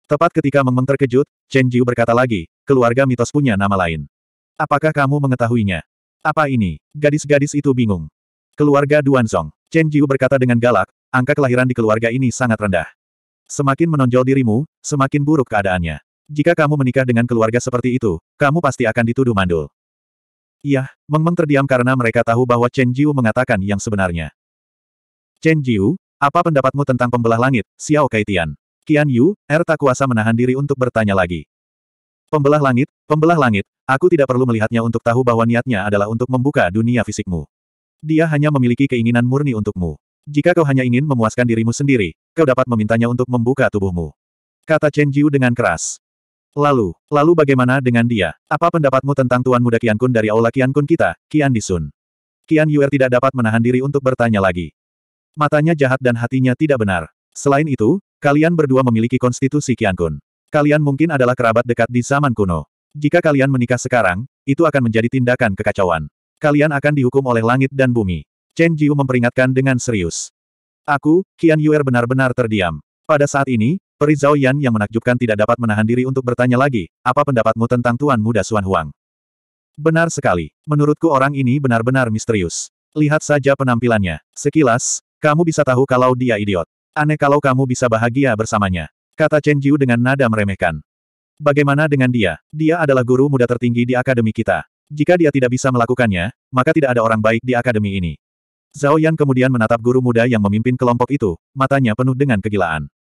Tepat ketika Mengmeng terkejut, Chen Jiu berkata lagi, keluarga mitos punya nama lain. Apakah kamu mengetahuinya? Apa ini? Gadis-gadis itu bingung. Keluarga Duan Song. Chen Jiu berkata dengan galak, angka kelahiran di keluarga ini sangat rendah. Semakin menonjol dirimu, semakin buruk keadaannya. Jika kamu menikah dengan keluarga seperti itu, kamu pasti akan dituduh mandul. Iya, Mengmeng terdiam karena mereka tahu bahwa Chen Jiu mengatakan yang sebenarnya. Chen Jiu, apa pendapatmu tentang pembelah langit, Xiao Kaitian? Qian Yu, Er tak kuasa menahan diri untuk bertanya lagi. Pembelah langit, pembelah langit, aku tidak perlu melihatnya untuk tahu bahwa niatnya adalah untuk membuka dunia fisikmu. Dia hanya memiliki keinginan murni untukmu. Jika kau hanya ingin memuaskan dirimu sendiri, kau dapat memintanya untuk membuka tubuhmu. Kata Chen Jiu dengan keras. Lalu, lalu bagaimana dengan dia? Apa pendapatmu tentang Tuan Muda Kian Kun dari Aula Kian Kun kita, Qian Disun? Qian Yuer tidak dapat menahan diri untuk bertanya lagi. Matanya jahat dan hatinya tidak benar. Selain itu, kalian berdua memiliki konstitusi Qiankun. Kalian mungkin adalah kerabat dekat di zaman kuno. Jika kalian menikah sekarang, itu akan menjadi tindakan kekacauan. Kalian akan dihukum oleh langit dan bumi. Chen Jiu memperingatkan dengan serius. Aku, Qian Yuer benar-benar terdiam. Pada saat ini, peri Zhao Yan yang menakjubkan tidak dapat menahan diri untuk bertanya lagi, apa pendapatmu tentang Tuan Muda Xuan Huang? Benar sekali. Menurutku orang ini benar-benar misterius. Lihat saja penampilannya. Sekilas, kamu bisa tahu kalau dia idiot. Aneh kalau kamu bisa bahagia bersamanya. Kata Chen Jiu dengan nada meremehkan. Bagaimana dengan dia? Dia adalah guru muda tertinggi di akademi kita. Jika dia tidak bisa melakukannya, maka tidak ada orang baik di akademi ini. Zhao Yan kemudian menatap guru muda yang memimpin kelompok itu, matanya penuh dengan kegilaan.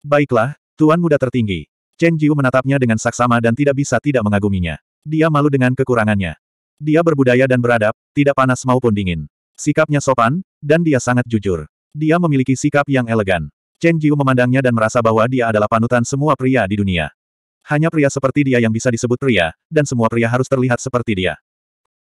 Baiklah, Tuan muda tertinggi. Chen Jiu menatapnya dengan saksama dan tidak bisa tidak mengaguminya. Dia malu dengan kekurangannya. Dia berbudaya dan beradab, tidak panas maupun dingin. Sikapnya sopan, dan dia sangat jujur. Dia memiliki sikap yang elegan. Chen Jiu memandangnya dan merasa bahwa dia adalah panutan semua pria di dunia. Hanya pria seperti dia yang bisa disebut pria, dan semua pria harus terlihat seperti dia.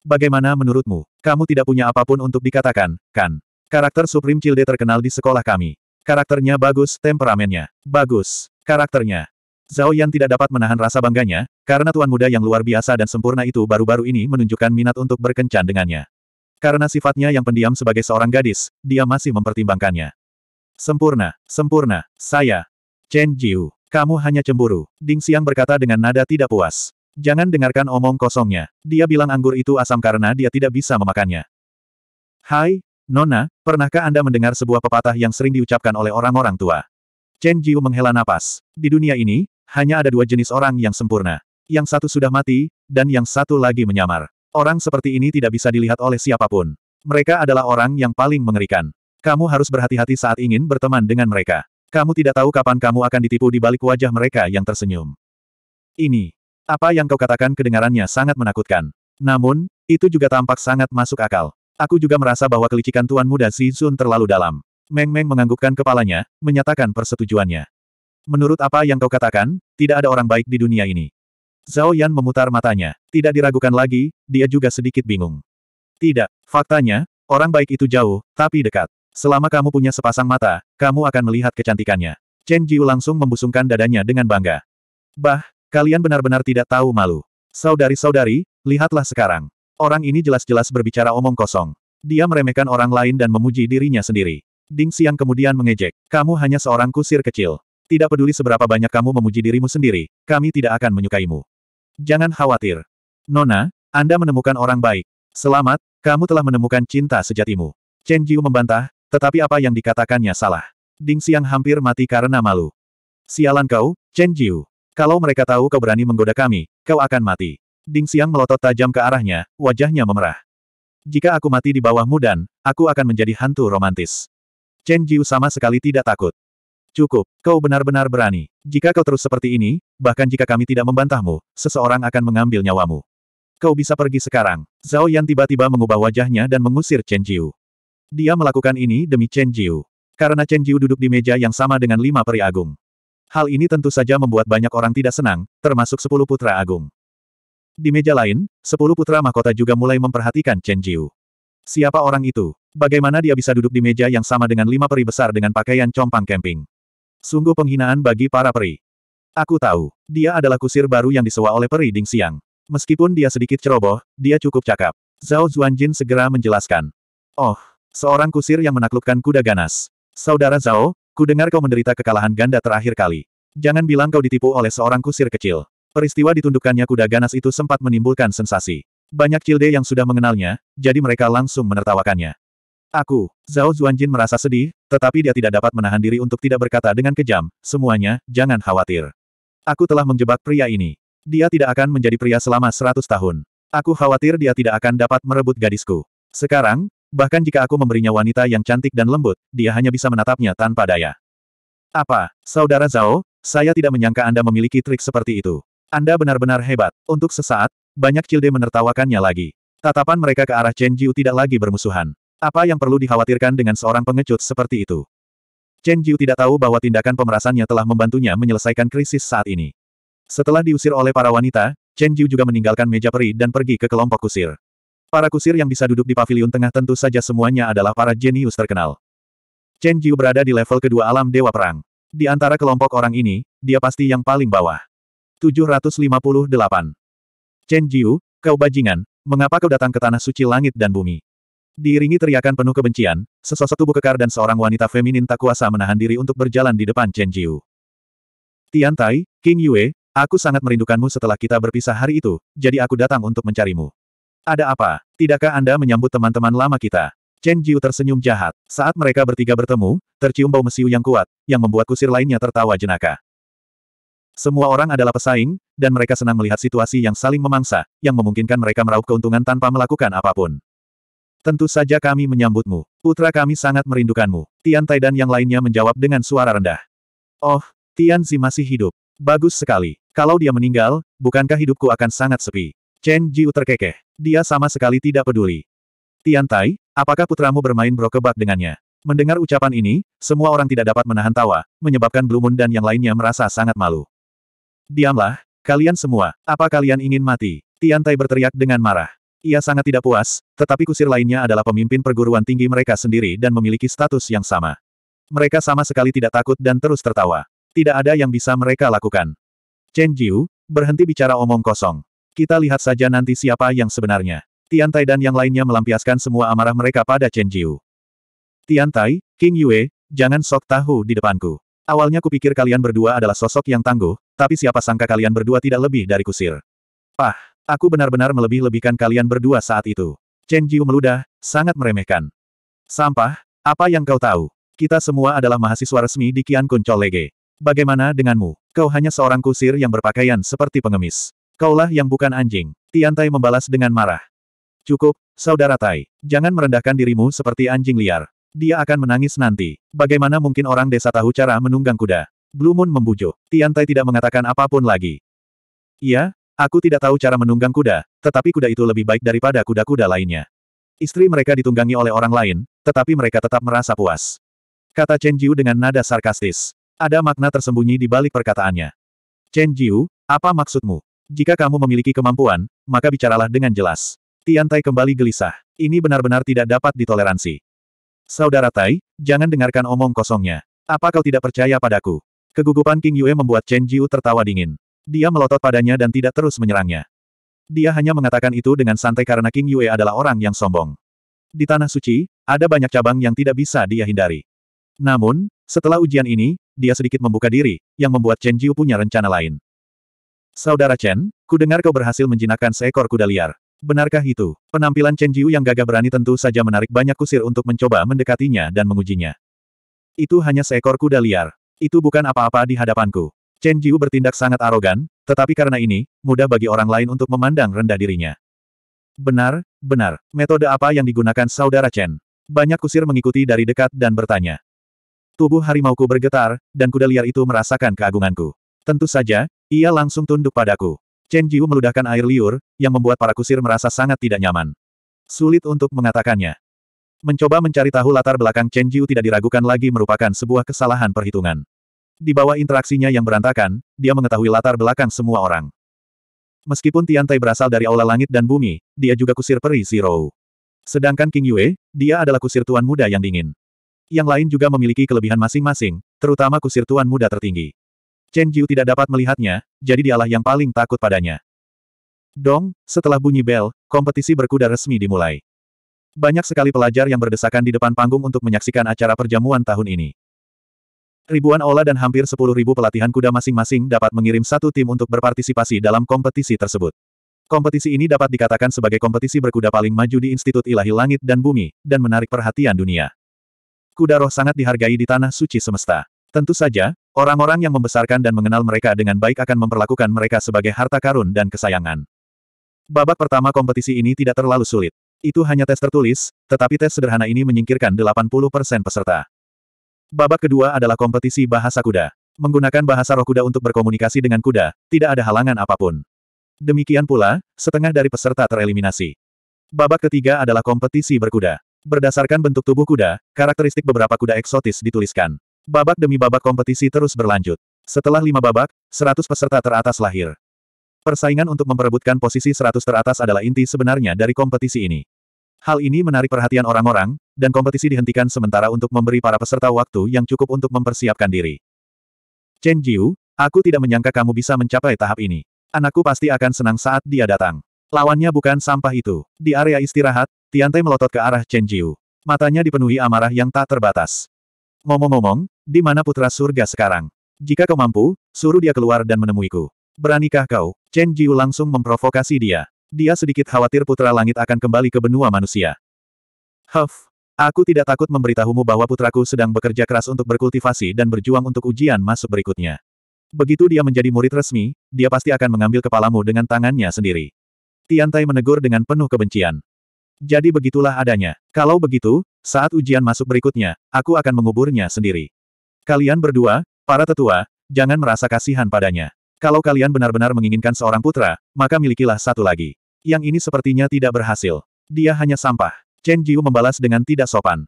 Bagaimana menurutmu? Kamu tidak punya apapun untuk dikatakan, kan? Karakter Supreme Childe terkenal di sekolah kami. Karakternya bagus, temperamennya. Bagus. Karakternya. Zhao Yan tidak dapat menahan rasa bangganya, karena tuan muda yang luar biasa dan sempurna itu baru-baru ini menunjukkan minat untuk berkencan dengannya. Karena sifatnya yang pendiam sebagai seorang gadis, dia masih mempertimbangkannya. Sempurna, sempurna, saya. Chen Jiu, kamu hanya cemburu. Ding Xiang berkata dengan nada tidak puas. Jangan dengarkan omong kosongnya. Dia bilang anggur itu asam karena dia tidak bisa memakannya. Hai, Nona, pernahkah Anda mendengar sebuah pepatah yang sering diucapkan oleh orang-orang tua? Chen Jiu menghela napas. Di dunia ini, hanya ada dua jenis orang yang sempurna. Yang satu sudah mati, dan yang satu lagi menyamar. Orang seperti ini tidak bisa dilihat oleh siapapun. Mereka adalah orang yang paling mengerikan. Kamu harus berhati-hati saat ingin berteman dengan mereka. Kamu tidak tahu kapan kamu akan ditipu di balik wajah mereka yang tersenyum. Ini. Apa yang kau katakan kedengarannya sangat menakutkan. Namun, itu juga tampak sangat masuk akal. Aku juga merasa bahwa kelicikan Tuan Muda Zizun terlalu dalam. Meng Meng menganggukkan kepalanya, menyatakan persetujuannya. Menurut apa yang kau katakan, tidak ada orang baik di dunia ini. Zhao Yan memutar matanya. Tidak diragukan lagi, dia juga sedikit bingung. Tidak, faktanya, orang baik itu jauh, tapi dekat. Selama kamu punya sepasang mata, kamu akan melihat kecantikannya. Chen Jiu langsung membusungkan dadanya dengan bangga. Bah, kalian benar-benar tidak tahu malu. Saudari-saudari, lihatlah sekarang. Orang ini jelas-jelas berbicara omong kosong. Dia meremehkan orang lain dan memuji dirinya sendiri. Ding Xiang kemudian mengejek, kamu hanya seorang kusir kecil. Tidak peduli seberapa banyak kamu memuji dirimu sendiri, kami tidak akan menyukaimu. Jangan khawatir. Nona, Anda menemukan orang baik. Selamat, kamu telah menemukan cinta sejatimu. Chen Jiu membantah, tetapi apa yang dikatakannya salah. Ding Xiang hampir mati karena malu. Sialan kau, Chen Jiu. Kalau mereka tahu kau berani menggoda kami, kau akan mati. Ding Xiang melotot tajam ke arahnya, wajahnya memerah. Jika aku mati di bawahmu dan, aku akan menjadi hantu romantis. Chen Jiu sama sekali tidak takut. Cukup, kau benar-benar berani. Jika kau terus seperti ini, bahkan jika kami tidak membantahmu, seseorang akan mengambil nyawamu. Kau bisa pergi sekarang. Zhao Yan tiba-tiba mengubah wajahnya dan mengusir Chen Jiu. Dia melakukan ini demi Chen Jiu. Karena Chen Jiu duduk di meja yang sama dengan lima peri agung. Hal ini tentu saja membuat banyak orang tidak senang, termasuk sepuluh putra agung. Di meja lain, sepuluh putra mahkota juga mulai memperhatikan Chen Jiu. Siapa orang itu? Bagaimana dia bisa duduk di meja yang sama dengan lima peri besar dengan pakaian compang camping? Sungguh penghinaan bagi para peri. Aku tahu, dia adalah kusir baru yang disewa oleh peri Ding Siang. Meskipun dia sedikit ceroboh, dia cukup cakap. Zhao Zuanjin segera menjelaskan. Oh, seorang kusir yang menaklukkan kuda ganas. Saudara Zhao, ku dengar kau menderita kekalahan ganda terakhir kali. Jangan bilang kau ditipu oleh seorang kusir kecil. Peristiwa ditundukkannya kuda ganas itu sempat menimbulkan sensasi. Banyak cilde yang sudah mengenalnya, jadi mereka langsung menertawakannya. Aku, Zhao Zuanjin merasa sedih, tetapi dia tidak dapat menahan diri untuk tidak berkata dengan kejam, semuanya, jangan khawatir. Aku telah menjebak pria ini. Dia tidak akan menjadi pria selama seratus tahun. Aku khawatir dia tidak akan dapat merebut gadisku. Sekarang, bahkan jika aku memberinya wanita yang cantik dan lembut, dia hanya bisa menatapnya tanpa daya. Apa, Saudara Zhao, saya tidak menyangka Anda memiliki trik seperti itu. Anda benar-benar hebat. Untuk sesaat, banyak Cilde menertawakannya lagi. Tatapan mereka ke arah Chen Jiu tidak lagi bermusuhan. Apa yang perlu dikhawatirkan dengan seorang pengecut seperti itu? Chen Jiu tidak tahu bahwa tindakan pemerasannya telah membantunya menyelesaikan krisis saat ini. Setelah diusir oleh para wanita, Chen Jiu juga meninggalkan meja peri dan pergi ke kelompok kusir. Para kusir yang bisa duduk di paviliun tengah tentu saja semuanya adalah para jenius terkenal. Chen Jiu berada di level kedua alam Dewa Perang. Di antara kelompok orang ini, dia pasti yang paling bawah. 758. Chen Jiu, kau bajingan, mengapa kau datang ke tanah suci langit dan bumi? Diiringi teriakan penuh kebencian, sesosok tubuh kekar dan seorang wanita feminin tak kuasa menahan diri untuk berjalan di depan Chen Jiu. Tian Tai, King Yue, aku sangat merindukanmu setelah kita berpisah hari itu, jadi aku datang untuk mencarimu. Ada apa? Tidakkah Anda menyambut teman-teman lama kita? Chen Jiu tersenyum jahat. Saat mereka bertiga bertemu, tercium bau mesiu yang kuat, yang membuat kusir lainnya tertawa jenaka. Semua orang adalah pesaing, dan mereka senang melihat situasi yang saling memangsa, yang memungkinkan mereka meraup keuntungan tanpa melakukan apapun. Tentu saja kami menyambutmu. Putra kami sangat merindukanmu. Tian Tai dan yang lainnya menjawab dengan suara rendah. Oh, Tian Zi masih hidup. Bagus sekali. Kalau dia meninggal, bukankah hidupku akan sangat sepi? Chen Jiu terkekeh. Dia sama sekali tidak peduli. Tian Tai, apakah putramu bermain brokebak dengannya? Mendengar ucapan ini, semua orang tidak dapat menahan tawa, menyebabkan Blue Moon dan yang lainnya merasa sangat malu. Diamlah, kalian semua, apa kalian ingin mati? Tian Tai berteriak dengan marah. Ia sangat tidak puas, tetapi kusir lainnya adalah pemimpin perguruan tinggi mereka sendiri dan memiliki status yang sama. Mereka sama sekali tidak takut dan terus tertawa. Tidak ada yang bisa mereka lakukan. Chen Jiu, berhenti bicara omong kosong. Kita lihat saja nanti siapa yang sebenarnya. Tian Tai dan yang lainnya melampiaskan semua amarah mereka pada Chen Jiu. Tian Tai, King Yue, jangan sok tahu di depanku. Awalnya kupikir kalian berdua adalah sosok yang tangguh, tapi siapa sangka kalian berdua tidak lebih dari kusir. Pah! Aku benar-benar melebih-lebihkan kalian berdua saat itu. Chen Jiu meludah, sangat meremehkan. Sampah, apa yang kau tahu? Kita semua adalah mahasiswa resmi di Kian Kun Cholege. Bagaimana denganmu? Kau hanya seorang kusir yang berpakaian seperti pengemis. Kaulah yang bukan anjing. Tian Tai membalas dengan marah. Cukup, Saudara Tai. Jangan merendahkan dirimu seperti anjing liar. Dia akan menangis nanti. Bagaimana mungkin orang desa tahu cara menunggang kuda? Blue Moon membujuk. Tian Tai tidak mengatakan apapun lagi. Iya, Aku tidak tahu cara menunggang kuda, tetapi kuda itu lebih baik daripada kuda-kuda lainnya. Istri mereka ditunggangi oleh orang lain, tetapi mereka tetap merasa puas. Kata Chen Jiu dengan nada sarkastis. Ada makna tersembunyi di balik perkataannya. Chen Jiu, apa maksudmu? Jika kamu memiliki kemampuan, maka bicaralah dengan jelas. Tian Tai kembali gelisah. Ini benar-benar tidak dapat ditoleransi. Saudara Tai, jangan dengarkan omong kosongnya. Apa kau tidak percaya padaku? Kegugupan King Yue membuat Chen Jiu tertawa dingin. Dia melotot padanya dan tidak terus menyerangnya. Dia hanya mengatakan itu dengan santai karena King Yue adalah orang yang sombong. Di Tanah Suci, ada banyak cabang yang tidak bisa dia hindari. Namun, setelah ujian ini, dia sedikit membuka diri, yang membuat Chen Jiu punya rencana lain. Saudara Chen, ku dengar kau berhasil menjinakkan seekor kuda liar. Benarkah itu? Penampilan Chen Jiu yang gagah berani tentu saja menarik banyak kusir untuk mencoba mendekatinya dan mengujinya. Itu hanya seekor kuda liar. Itu bukan apa-apa di hadapanku. Chen Jiu bertindak sangat arogan, tetapi karena ini, mudah bagi orang lain untuk memandang rendah dirinya. Benar, benar, metode apa yang digunakan saudara Chen? Banyak kusir mengikuti dari dekat dan bertanya. Tubuh harimauku bergetar, dan kuda liar itu merasakan keagunganku. Tentu saja, ia langsung tunduk padaku. Chen Jiu meludahkan air liur, yang membuat para kusir merasa sangat tidak nyaman. Sulit untuk mengatakannya. Mencoba mencari tahu latar belakang Chen Jiu tidak diragukan lagi merupakan sebuah kesalahan perhitungan. Di bawah interaksinya yang berantakan, dia mengetahui latar belakang semua orang. Meskipun Tian Tai berasal dari aula langit dan bumi, dia juga kusir peri Zero. Sedangkan King Yue, dia adalah kusir tuan muda yang dingin. Yang lain juga memiliki kelebihan masing-masing, terutama kusir tuan muda tertinggi. Chen Jiu tidak dapat melihatnya, jadi dialah yang paling takut padanya. Dong, setelah bunyi bel, kompetisi berkuda resmi dimulai. Banyak sekali pelajar yang berdesakan di depan panggung untuk menyaksikan acara perjamuan tahun ini. Ribuan aula dan hampir 10.000 pelatihan kuda masing-masing dapat mengirim satu tim untuk berpartisipasi dalam kompetisi tersebut. Kompetisi ini dapat dikatakan sebagai kompetisi berkuda paling maju di Institut Ilahi Langit dan Bumi, dan menarik perhatian dunia. Kuda roh sangat dihargai di tanah suci semesta. Tentu saja, orang-orang yang membesarkan dan mengenal mereka dengan baik akan memperlakukan mereka sebagai harta karun dan kesayangan. Babak pertama kompetisi ini tidak terlalu sulit. Itu hanya tes tertulis, tetapi tes sederhana ini menyingkirkan 80% peserta. Babak kedua adalah kompetisi bahasa kuda. Menggunakan bahasa roh kuda untuk berkomunikasi dengan kuda, tidak ada halangan apapun. Demikian pula, setengah dari peserta tereliminasi. Babak ketiga adalah kompetisi berkuda. Berdasarkan bentuk tubuh kuda, karakteristik beberapa kuda eksotis dituliskan. Babak demi babak kompetisi terus berlanjut. Setelah lima babak, 100 peserta teratas lahir. Persaingan untuk memperebutkan posisi 100 teratas adalah inti sebenarnya dari kompetisi ini. Hal ini menarik perhatian orang-orang, dan kompetisi dihentikan sementara untuk memberi para peserta waktu yang cukup untuk mempersiapkan diri. Chen Jiu, aku tidak menyangka kamu bisa mencapai tahap ini. Anakku pasti akan senang saat dia datang. Lawannya bukan sampah itu. Di area istirahat, Tiantai melotot ke arah Chen Jiu. Matanya dipenuhi amarah yang tak terbatas. Ngomong-ngomong, di mana putra surga sekarang? Jika kau mampu, suruh dia keluar dan menemuiku. Beranikah kau? Chen Jiu langsung memprovokasi dia. Dia sedikit khawatir putra langit akan kembali ke benua manusia. Huff, Aku tidak takut memberitahumu bahwa putraku sedang bekerja keras untuk berkultivasi dan berjuang untuk ujian masuk berikutnya. Begitu dia menjadi murid resmi, dia pasti akan mengambil kepalamu dengan tangannya sendiri. Tiantai menegur dengan penuh kebencian. Jadi begitulah adanya. Kalau begitu, saat ujian masuk berikutnya, aku akan menguburnya sendiri. Kalian berdua, para tetua, jangan merasa kasihan padanya. Kalau kalian benar-benar menginginkan seorang putra, maka milikilah satu lagi. Yang ini sepertinya tidak berhasil. Dia hanya sampah. Chen Jiu membalas dengan tidak sopan.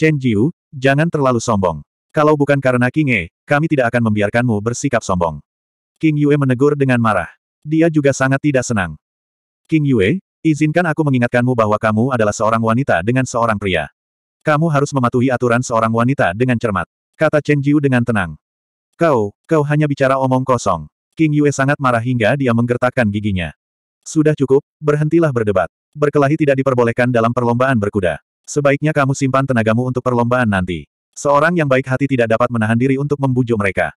Chen Jiu, jangan terlalu sombong. Kalau bukan karena King E, kami tidak akan membiarkanmu bersikap sombong. King Yue menegur dengan marah. Dia juga sangat tidak senang. King Yue, izinkan aku mengingatkanmu bahwa kamu adalah seorang wanita dengan seorang pria. Kamu harus mematuhi aturan seorang wanita dengan cermat. Kata Chen Jiu dengan tenang. Kau, kau hanya bicara omong kosong. King Yue sangat marah hingga dia menggertakkan giginya. Sudah cukup, berhentilah berdebat. Berkelahi tidak diperbolehkan dalam perlombaan berkuda. Sebaiknya kamu simpan tenagamu untuk perlombaan nanti. Seorang yang baik hati tidak dapat menahan diri untuk membujuk mereka.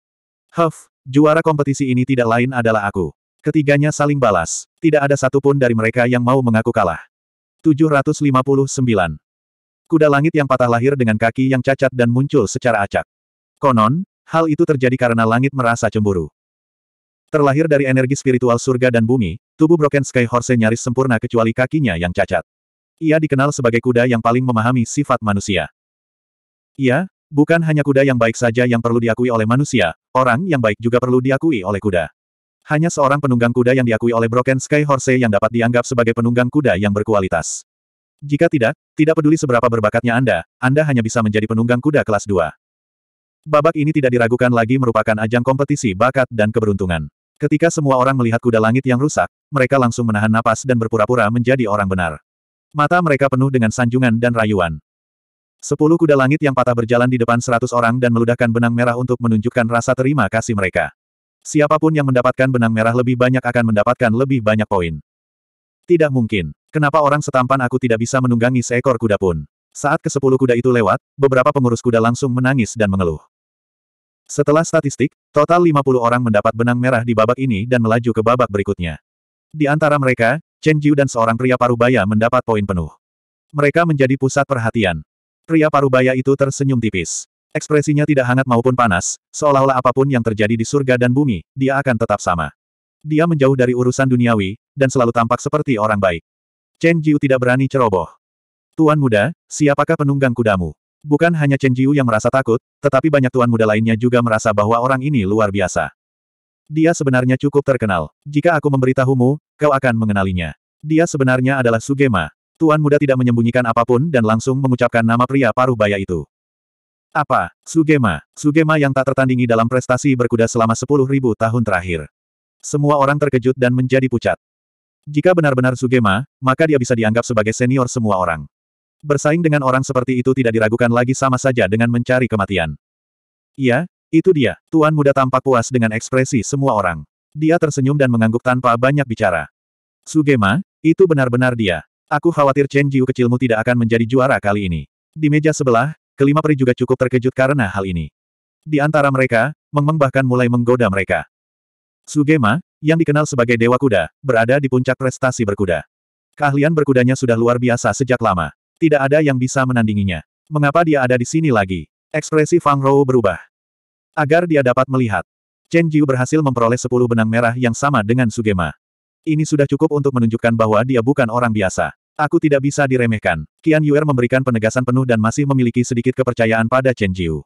Huff, juara kompetisi ini tidak lain adalah aku. Ketiganya saling balas. Tidak ada satupun dari mereka yang mau mengaku kalah. 759. Kuda langit yang patah lahir dengan kaki yang cacat dan muncul secara acak. Konon, hal itu terjadi karena langit merasa cemburu. Terlahir dari energi spiritual surga dan bumi, tubuh Broken Sky Horse nyaris sempurna kecuali kakinya yang cacat. Ia dikenal sebagai kuda yang paling memahami sifat manusia. Ia, bukan hanya kuda yang baik saja yang perlu diakui oleh manusia, orang yang baik juga perlu diakui oleh kuda. Hanya seorang penunggang kuda yang diakui oleh Broken Sky Horse yang dapat dianggap sebagai penunggang kuda yang berkualitas. Jika tidak, tidak peduli seberapa berbakatnya Anda, Anda hanya bisa menjadi penunggang kuda kelas 2. Babak ini tidak diragukan lagi merupakan ajang kompetisi bakat dan keberuntungan. Ketika semua orang melihat kuda langit yang rusak, mereka langsung menahan napas dan berpura-pura menjadi orang benar. Mata mereka penuh dengan sanjungan dan rayuan. Sepuluh kuda langit yang patah berjalan di depan seratus orang dan meludahkan benang merah untuk menunjukkan rasa terima kasih mereka. Siapapun yang mendapatkan benang merah lebih banyak akan mendapatkan lebih banyak poin. Tidak mungkin. Kenapa orang setampan aku tidak bisa menunggangi seekor kuda pun? Saat ke sepuluh kuda itu lewat, beberapa pengurus kuda langsung menangis dan mengeluh. Setelah statistik, total 50 orang mendapat benang merah di babak ini dan melaju ke babak berikutnya. Di antara mereka, Chen Jiu dan seorang pria parubaya mendapat poin penuh. Mereka menjadi pusat perhatian. Pria parubaya itu tersenyum tipis. Ekspresinya tidak hangat maupun panas, seolah-olah apapun yang terjadi di surga dan bumi, dia akan tetap sama. Dia menjauh dari urusan duniawi, dan selalu tampak seperti orang baik. Chen Jiu tidak berani ceroboh. Tuan muda, siapakah penunggang kudamu? Bukan hanya Chen Jiu yang merasa takut, tetapi banyak tuan muda lainnya juga merasa bahwa orang ini luar biasa. Dia sebenarnya cukup terkenal. Jika aku memberitahumu, kau akan mengenalinya. Dia sebenarnya adalah Sugema. Tuan muda tidak menyembunyikan apapun dan langsung mengucapkan nama pria paruh baya itu. Apa? Sugema. Sugema yang tak tertandingi dalam prestasi berkuda selama 10.000 tahun terakhir. Semua orang terkejut dan menjadi pucat. Jika benar-benar Sugema, maka dia bisa dianggap sebagai senior semua orang. Bersaing dengan orang seperti itu tidak diragukan lagi sama saja dengan mencari kematian. Iya, itu dia. Tuan muda tampak puas dengan ekspresi semua orang. Dia tersenyum dan mengangguk tanpa banyak bicara. Sugema, itu benar-benar dia. Aku khawatir Chen Jiu kecilmu tidak akan menjadi juara kali ini. Di meja sebelah, kelima peri juga cukup terkejut karena hal ini. Di antara mereka, Meng bahkan mulai menggoda mereka. Sugema, yang dikenal sebagai Dewa Kuda, berada di puncak prestasi berkuda. Keahlian berkudanya sudah luar biasa sejak lama. Tidak ada yang bisa menandinginya. Mengapa dia ada di sini lagi? Ekspresi Fang Rou berubah. Agar dia dapat melihat. Chen Jiu berhasil memperoleh sepuluh benang merah yang sama dengan Sugema. Ini sudah cukup untuk menunjukkan bahwa dia bukan orang biasa. Aku tidak bisa diremehkan. Qian Yuer memberikan penegasan penuh dan masih memiliki sedikit kepercayaan pada Chen Jiu.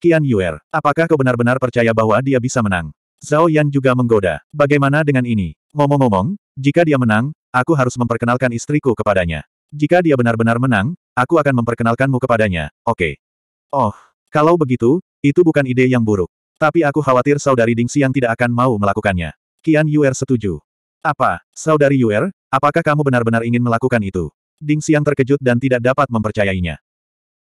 Qian Yuer, apakah kau benar-benar percaya bahwa dia bisa menang? Zhao Yan juga menggoda. Bagaimana dengan ini? Ngomong-ngomong, jika dia menang, aku harus memperkenalkan istriku kepadanya. Jika dia benar-benar menang, aku akan memperkenalkanmu kepadanya, oke. Okay. Oh, kalau begitu, itu bukan ide yang buruk. Tapi aku khawatir saudari Dingsi yang tidak akan mau melakukannya. Kian Yuer setuju. Apa, saudari Yuer, apakah kamu benar-benar ingin melakukan itu? Ding Xiang terkejut dan tidak dapat mempercayainya.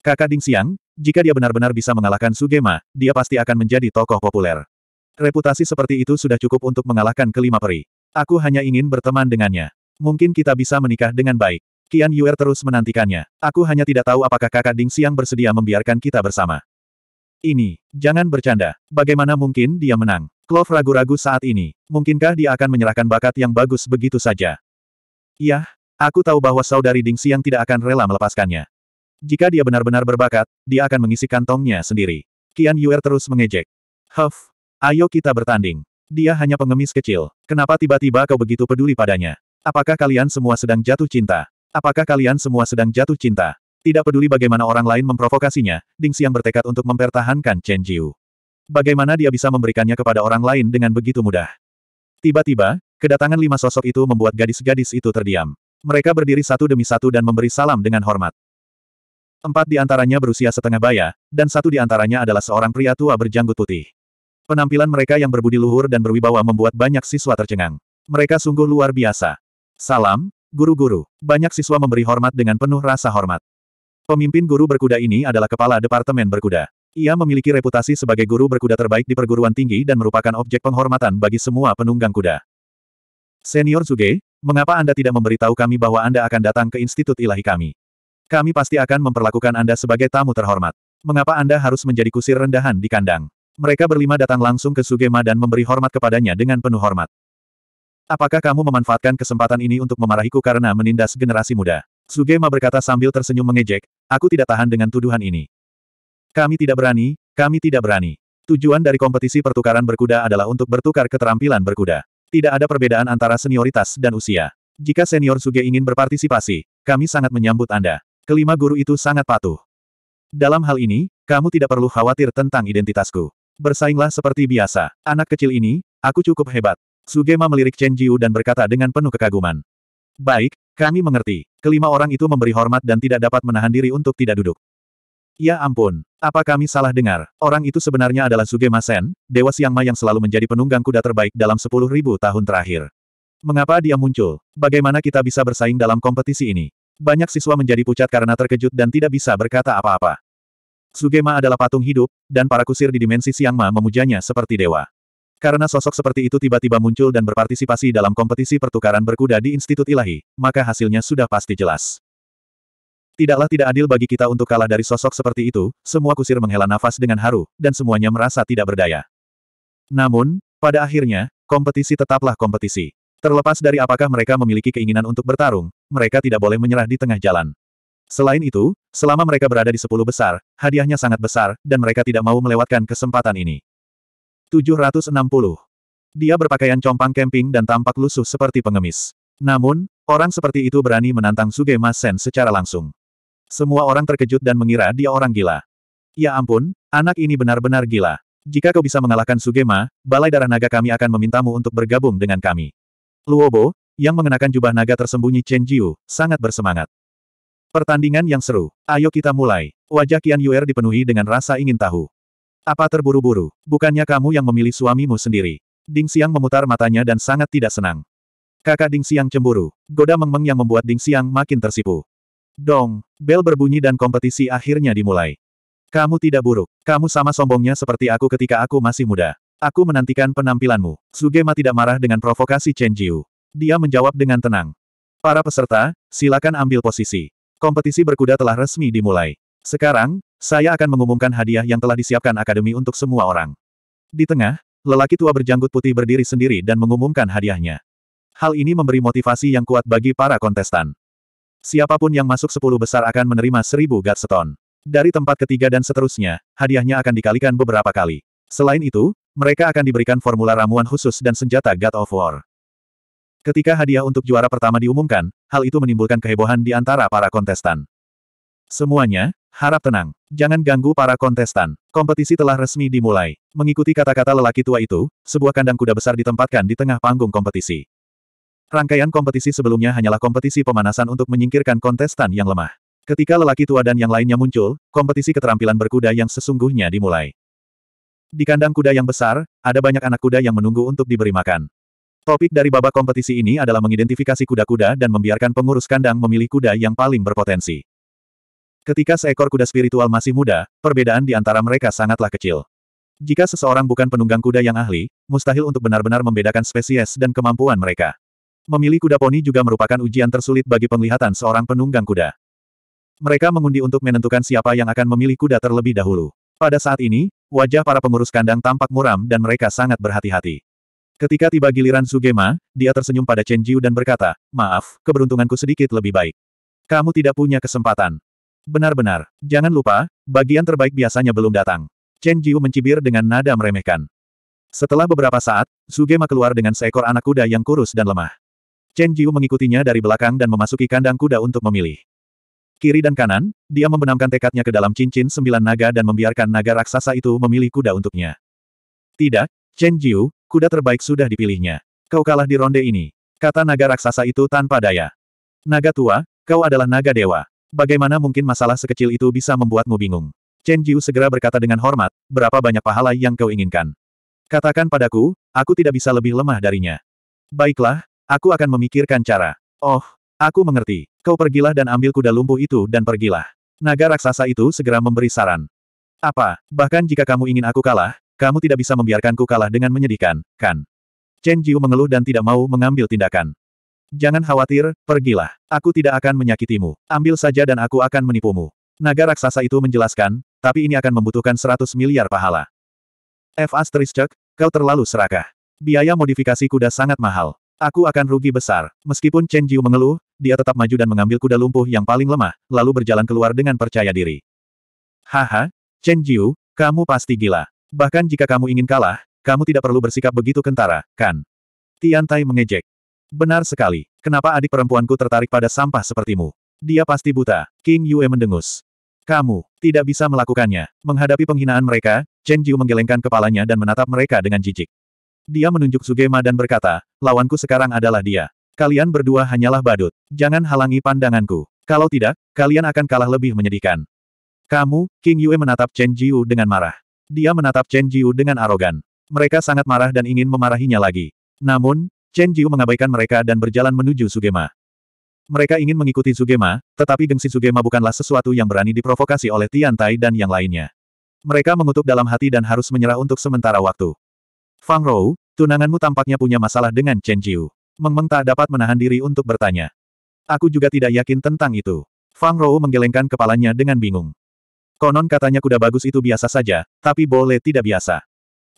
Kakak Ding Xiang, jika dia benar-benar bisa mengalahkan Sugema, dia pasti akan menjadi tokoh populer. Reputasi seperti itu sudah cukup untuk mengalahkan kelima peri. Aku hanya ingin berteman dengannya. Mungkin kita bisa menikah dengan baik. Qian Yuer terus menantikannya. Aku hanya tidak tahu apakah kakak Ding Xiang bersedia membiarkan kita bersama. Ini, jangan bercanda. Bagaimana mungkin dia menang? Clove ragu-ragu saat ini. Mungkinkah dia akan menyerahkan bakat yang bagus begitu saja? Yah, aku tahu bahwa saudari Ding Xiang tidak akan rela melepaskannya. Jika dia benar-benar berbakat, dia akan mengisi kantongnya sendiri. Qian Yuer terus mengejek. Huff, ayo kita bertanding. Dia hanya pengemis kecil. Kenapa tiba-tiba kau begitu peduli padanya? Apakah kalian semua sedang jatuh cinta? Apakah kalian semua sedang jatuh cinta? Tidak peduli bagaimana orang lain memprovokasinya, Ding Xiang bertekad untuk mempertahankan Chen Jiu. Bagaimana dia bisa memberikannya kepada orang lain dengan begitu mudah? Tiba-tiba, kedatangan lima sosok itu membuat gadis-gadis itu terdiam. Mereka berdiri satu demi satu dan memberi salam dengan hormat. Empat di antaranya berusia setengah baya, dan satu di antaranya adalah seorang pria tua berjanggut putih. Penampilan mereka yang berbudi luhur dan berwibawa membuat banyak siswa tercengang. Mereka sungguh luar biasa. Salam, Guru-guru, banyak siswa memberi hormat dengan penuh rasa hormat. Pemimpin guru berkuda ini adalah kepala departemen berkuda. Ia memiliki reputasi sebagai guru berkuda terbaik di perguruan tinggi dan merupakan objek penghormatan bagi semua penunggang kuda. Senior Zuge, mengapa Anda tidak memberitahu kami bahwa Anda akan datang ke Institut Ilahi kami? Kami pasti akan memperlakukan Anda sebagai tamu terhormat. Mengapa Anda harus menjadi kusir rendahan di kandang? Mereka berlima datang langsung ke Sugema dan memberi hormat kepadanya dengan penuh hormat. Apakah kamu memanfaatkan kesempatan ini untuk memarahiku karena menindas generasi muda? Sugema berkata sambil tersenyum mengejek, aku tidak tahan dengan tuduhan ini. Kami tidak berani, kami tidak berani. Tujuan dari kompetisi pertukaran berkuda adalah untuk bertukar keterampilan berkuda. Tidak ada perbedaan antara senioritas dan usia. Jika senior Suge ingin berpartisipasi, kami sangat menyambut Anda. Kelima guru itu sangat patuh. Dalam hal ini, kamu tidak perlu khawatir tentang identitasku. Bersainglah seperti biasa. Anak kecil ini, aku cukup hebat. Sugema melirik Chen Jiu dan berkata dengan penuh kekaguman. Baik, kami mengerti. Kelima orang itu memberi hormat dan tidak dapat menahan diri untuk tidak duduk. Ya ampun, apa kami salah dengar? Orang itu sebenarnya adalah Sugema Sen, Dewa siangma yang selalu menjadi penunggang kuda terbaik dalam sepuluh ribu tahun terakhir. Mengapa dia muncul? Bagaimana kita bisa bersaing dalam kompetisi ini? Banyak siswa menjadi pucat karena terkejut dan tidak bisa berkata apa-apa. Sugema adalah patung hidup, dan para kusir di dimensi siangma memujanya seperti dewa. Karena sosok seperti itu tiba-tiba muncul dan berpartisipasi dalam kompetisi pertukaran berkuda di Institut Ilahi, maka hasilnya sudah pasti jelas. Tidaklah tidak adil bagi kita untuk kalah dari sosok seperti itu, semua kusir menghela nafas dengan haru, dan semuanya merasa tidak berdaya. Namun, pada akhirnya, kompetisi tetaplah kompetisi. Terlepas dari apakah mereka memiliki keinginan untuk bertarung, mereka tidak boleh menyerah di tengah jalan. Selain itu, selama mereka berada di sepuluh besar, hadiahnya sangat besar, dan mereka tidak mau melewatkan kesempatan ini. 760. Dia berpakaian compang camping dan tampak lusuh seperti pengemis. Namun, orang seperti itu berani menantang Sugema Sen secara langsung. Semua orang terkejut dan mengira dia orang gila. Ya ampun, anak ini benar-benar gila. Jika kau bisa mengalahkan Sugema, Balai Darah Naga kami akan memintamu untuk bergabung dengan kami. Luobo, yang mengenakan jubah naga tersembunyi Chen Jiu, sangat bersemangat. Pertandingan yang seru. Ayo kita mulai. Wajah Qian Yuer dipenuhi dengan rasa ingin tahu. Apa terburu-buru? Bukannya kamu yang memilih suamimu sendiri. Ding Xiang memutar matanya dan sangat tidak senang. Kakak Ding Xiang cemburu. Goda Meng yang membuat Ding Xiang makin tersipu. Dong, bel berbunyi dan kompetisi akhirnya dimulai. Kamu tidak buruk. Kamu sama sombongnya seperti aku ketika aku masih muda. Aku menantikan penampilanmu. Sugema tidak marah dengan provokasi Chen Jiu. Dia menjawab dengan tenang. Para peserta, silakan ambil posisi. Kompetisi berkuda telah resmi dimulai. Sekarang, saya akan mengumumkan hadiah yang telah disiapkan Akademi untuk semua orang. Di tengah, lelaki tua berjanggut putih berdiri sendiri dan mengumumkan hadiahnya. Hal ini memberi motivasi yang kuat bagi para kontestan. Siapapun yang masuk sepuluh besar akan menerima 1000 Godstone. Dari tempat ketiga dan seterusnya, hadiahnya akan dikalikan beberapa kali. Selain itu, mereka akan diberikan formula ramuan khusus dan senjata God of War. Ketika hadiah untuk juara pertama diumumkan, hal itu menimbulkan kehebohan di antara para kontestan. Semuanya, harap tenang. Jangan ganggu para kontestan. Kompetisi telah resmi dimulai. Mengikuti kata-kata lelaki tua itu, sebuah kandang kuda besar ditempatkan di tengah panggung kompetisi. Rangkaian kompetisi sebelumnya hanyalah kompetisi pemanasan untuk menyingkirkan kontestan yang lemah. Ketika lelaki tua dan yang lainnya muncul, kompetisi keterampilan berkuda yang sesungguhnya dimulai. Di kandang kuda yang besar, ada banyak anak kuda yang menunggu untuk diberi makan. Topik dari babak kompetisi ini adalah mengidentifikasi kuda-kuda dan membiarkan pengurus kandang memilih kuda yang paling berpotensi. Ketika seekor kuda spiritual masih muda, perbedaan di antara mereka sangatlah kecil. Jika seseorang bukan penunggang kuda yang ahli, mustahil untuk benar-benar membedakan spesies dan kemampuan mereka. Memilih kuda poni juga merupakan ujian tersulit bagi penglihatan seorang penunggang kuda. Mereka mengundi untuk menentukan siapa yang akan memilih kuda terlebih dahulu. Pada saat ini, wajah para pengurus kandang tampak muram dan mereka sangat berhati-hati. Ketika tiba giliran Sugema, dia tersenyum pada Chen Jiu dan berkata, Maaf, keberuntunganku sedikit lebih baik. Kamu tidak punya kesempatan. Benar-benar, jangan lupa, bagian terbaik biasanya belum datang. Chen Jiu mencibir dengan nada meremehkan. Setelah beberapa saat, Sugema keluar dengan seekor anak kuda yang kurus dan lemah. Chen Jiu mengikutinya dari belakang dan memasuki kandang kuda untuk memilih. Kiri dan kanan, dia membenamkan tekadnya ke dalam cincin sembilan naga dan membiarkan naga raksasa itu memilih kuda untuknya. Tidak, Chen Jiu, kuda terbaik sudah dipilihnya. Kau kalah di ronde ini, kata naga raksasa itu tanpa daya. Naga tua, kau adalah naga dewa. Bagaimana mungkin masalah sekecil itu bisa membuatmu bingung? Chen Jiu segera berkata dengan hormat, berapa banyak pahala yang kau inginkan? Katakan padaku, aku tidak bisa lebih lemah darinya. Baiklah, aku akan memikirkan cara. Oh, aku mengerti. Kau pergilah dan ambil kuda lumpuh itu dan pergilah. Naga raksasa itu segera memberi saran. Apa, bahkan jika kamu ingin aku kalah, kamu tidak bisa membiarkanku kalah dengan menyedihkan, kan? Chen Jiu mengeluh dan tidak mau mengambil tindakan. Jangan khawatir, pergilah. Aku tidak akan menyakitimu. Ambil saja dan aku akan menipumu. Naga raksasa itu menjelaskan, tapi ini akan membutuhkan 100 miliar pahala. F. Asterisk, kau terlalu serakah. Biaya modifikasi kuda sangat mahal. Aku akan rugi besar. Meskipun Chen Jiu mengeluh, dia tetap maju dan mengambil kuda lumpuh yang paling lemah, lalu berjalan keluar dengan percaya diri. Haha, Chen Jiu, kamu pasti gila. Bahkan jika kamu ingin kalah, kamu tidak perlu bersikap begitu kentara, kan? Tian Tai mengejek. Benar sekali. Kenapa adik perempuanku tertarik pada sampah sepertimu? Dia pasti buta. King Yue mendengus. Kamu, tidak bisa melakukannya. Menghadapi penghinaan mereka, Chen Jiu menggelengkan kepalanya dan menatap mereka dengan jijik. Dia menunjuk Sugema dan berkata, lawanku sekarang adalah dia. Kalian berdua hanyalah badut. Jangan halangi pandanganku. Kalau tidak, kalian akan kalah lebih menyedihkan. Kamu, King Yue menatap Chen Jiu dengan marah. Dia menatap Chen Jiu dengan arogan. Mereka sangat marah dan ingin memarahinya lagi. Namun, Chen Jiu mengabaikan mereka dan berjalan menuju Sugema. Mereka ingin mengikuti Sugema, tetapi gengsi Sugema bukanlah sesuatu yang berani diprovokasi oleh Tian Tai dan yang lainnya. Mereka mengutuk dalam hati dan harus menyerah untuk sementara waktu. Fang Rou, tunanganmu tampaknya punya masalah dengan Chen Jiu. Meng Meng tak dapat menahan diri untuk bertanya. Aku juga tidak yakin tentang itu. Fang Rou menggelengkan kepalanya dengan bingung. Konon katanya kuda bagus itu biasa saja, tapi boleh tidak biasa.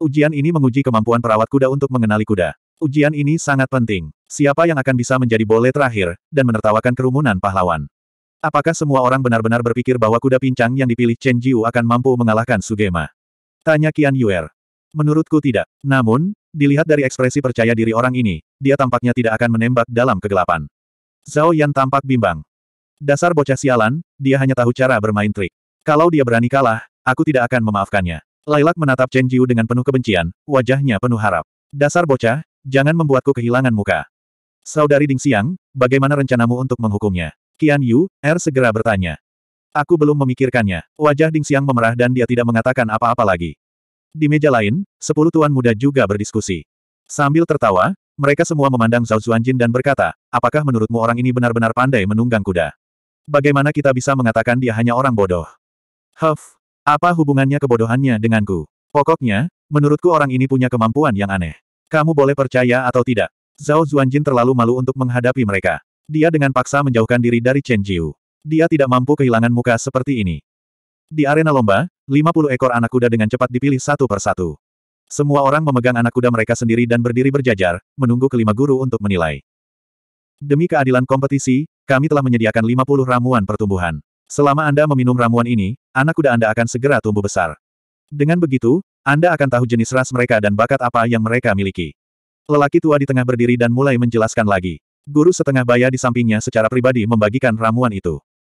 Ujian ini menguji kemampuan perawat kuda untuk mengenali kuda. Ujian ini sangat penting. Siapa yang akan bisa menjadi boleh terakhir, dan menertawakan kerumunan pahlawan? Apakah semua orang benar-benar berpikir bahwa kuda pincang yang dipilih Chen Jiu akan mampu mengalahkan Sugema? Tanya Qian Yuer. Menurutku tidak. Namun, dilihat dari ekspresi percaya diri orang ini, dia tampaknya tidak akan menembak dalam kegelapan. Zhao Yan tampak bimbang. Dasar bocah sialan, dia hanya tahu cara bermain trik. Kalau dia berani kalah, aku tidak akan memaafkannya. Lailak menatap Chen Jiu dengan penuh kebencian, wajahnya penuh harap. Dasar bocah, Jangan membuatku kehilangan muka. Saudari Ding Xiang, bagaimana rencanamu untuk menghukumnya? Qian Yu, Er segera bertanya. Aku belum memikirkannya. Wajah Ding Xiang memerah dan dia tidak mengatakan apa-apa lagi. Di meja lain, sepuluh tuan muda juga berdiskusi. Sambil tertawa, mereka semua memandang Zhao Zuanjin dan berkata, apakah menurutmu orang ini benar-benar pandai menunggang kuda? Bagaimana kita bisa mengatakan dia hanya orang bodoh? Huff, apa hubungannya kebodohannya denganku? Pokoknya, menurutku orang ini punya kemampuan yang aneh. Kamu boleh percaya atau tidak. Zhao Zuanjin terlalu malu untuk menghadapi mereka. Dia dengan paksa menjauhkan diri dari Chen Jiu. Dia tidak mampu kehilangan muka seperti ini. Di arena lomba, 50 ekor anak kuda dengan cepat dipilih satu persatu. Semua orang memegang anak kuda mereka sendiri dan berdiri berjajar, menunggu kelima guru untuk menilai. Demi keadilan kompetisi, kami telah menyediakan 50 ramuan pertumbuhan. Selama Anda meminum ramuan ini, anak kuda Anda akan segera tumbuh besar. Dengan begitu, anda akan tahu jenis ras mereka dan bakat apa yang mereka miliki. Lelaki tua di tengah berdiri dan mulai menjelaskan lagi. Guru setengah baya di sampingnya secara pribadi membagikan ramuan itu.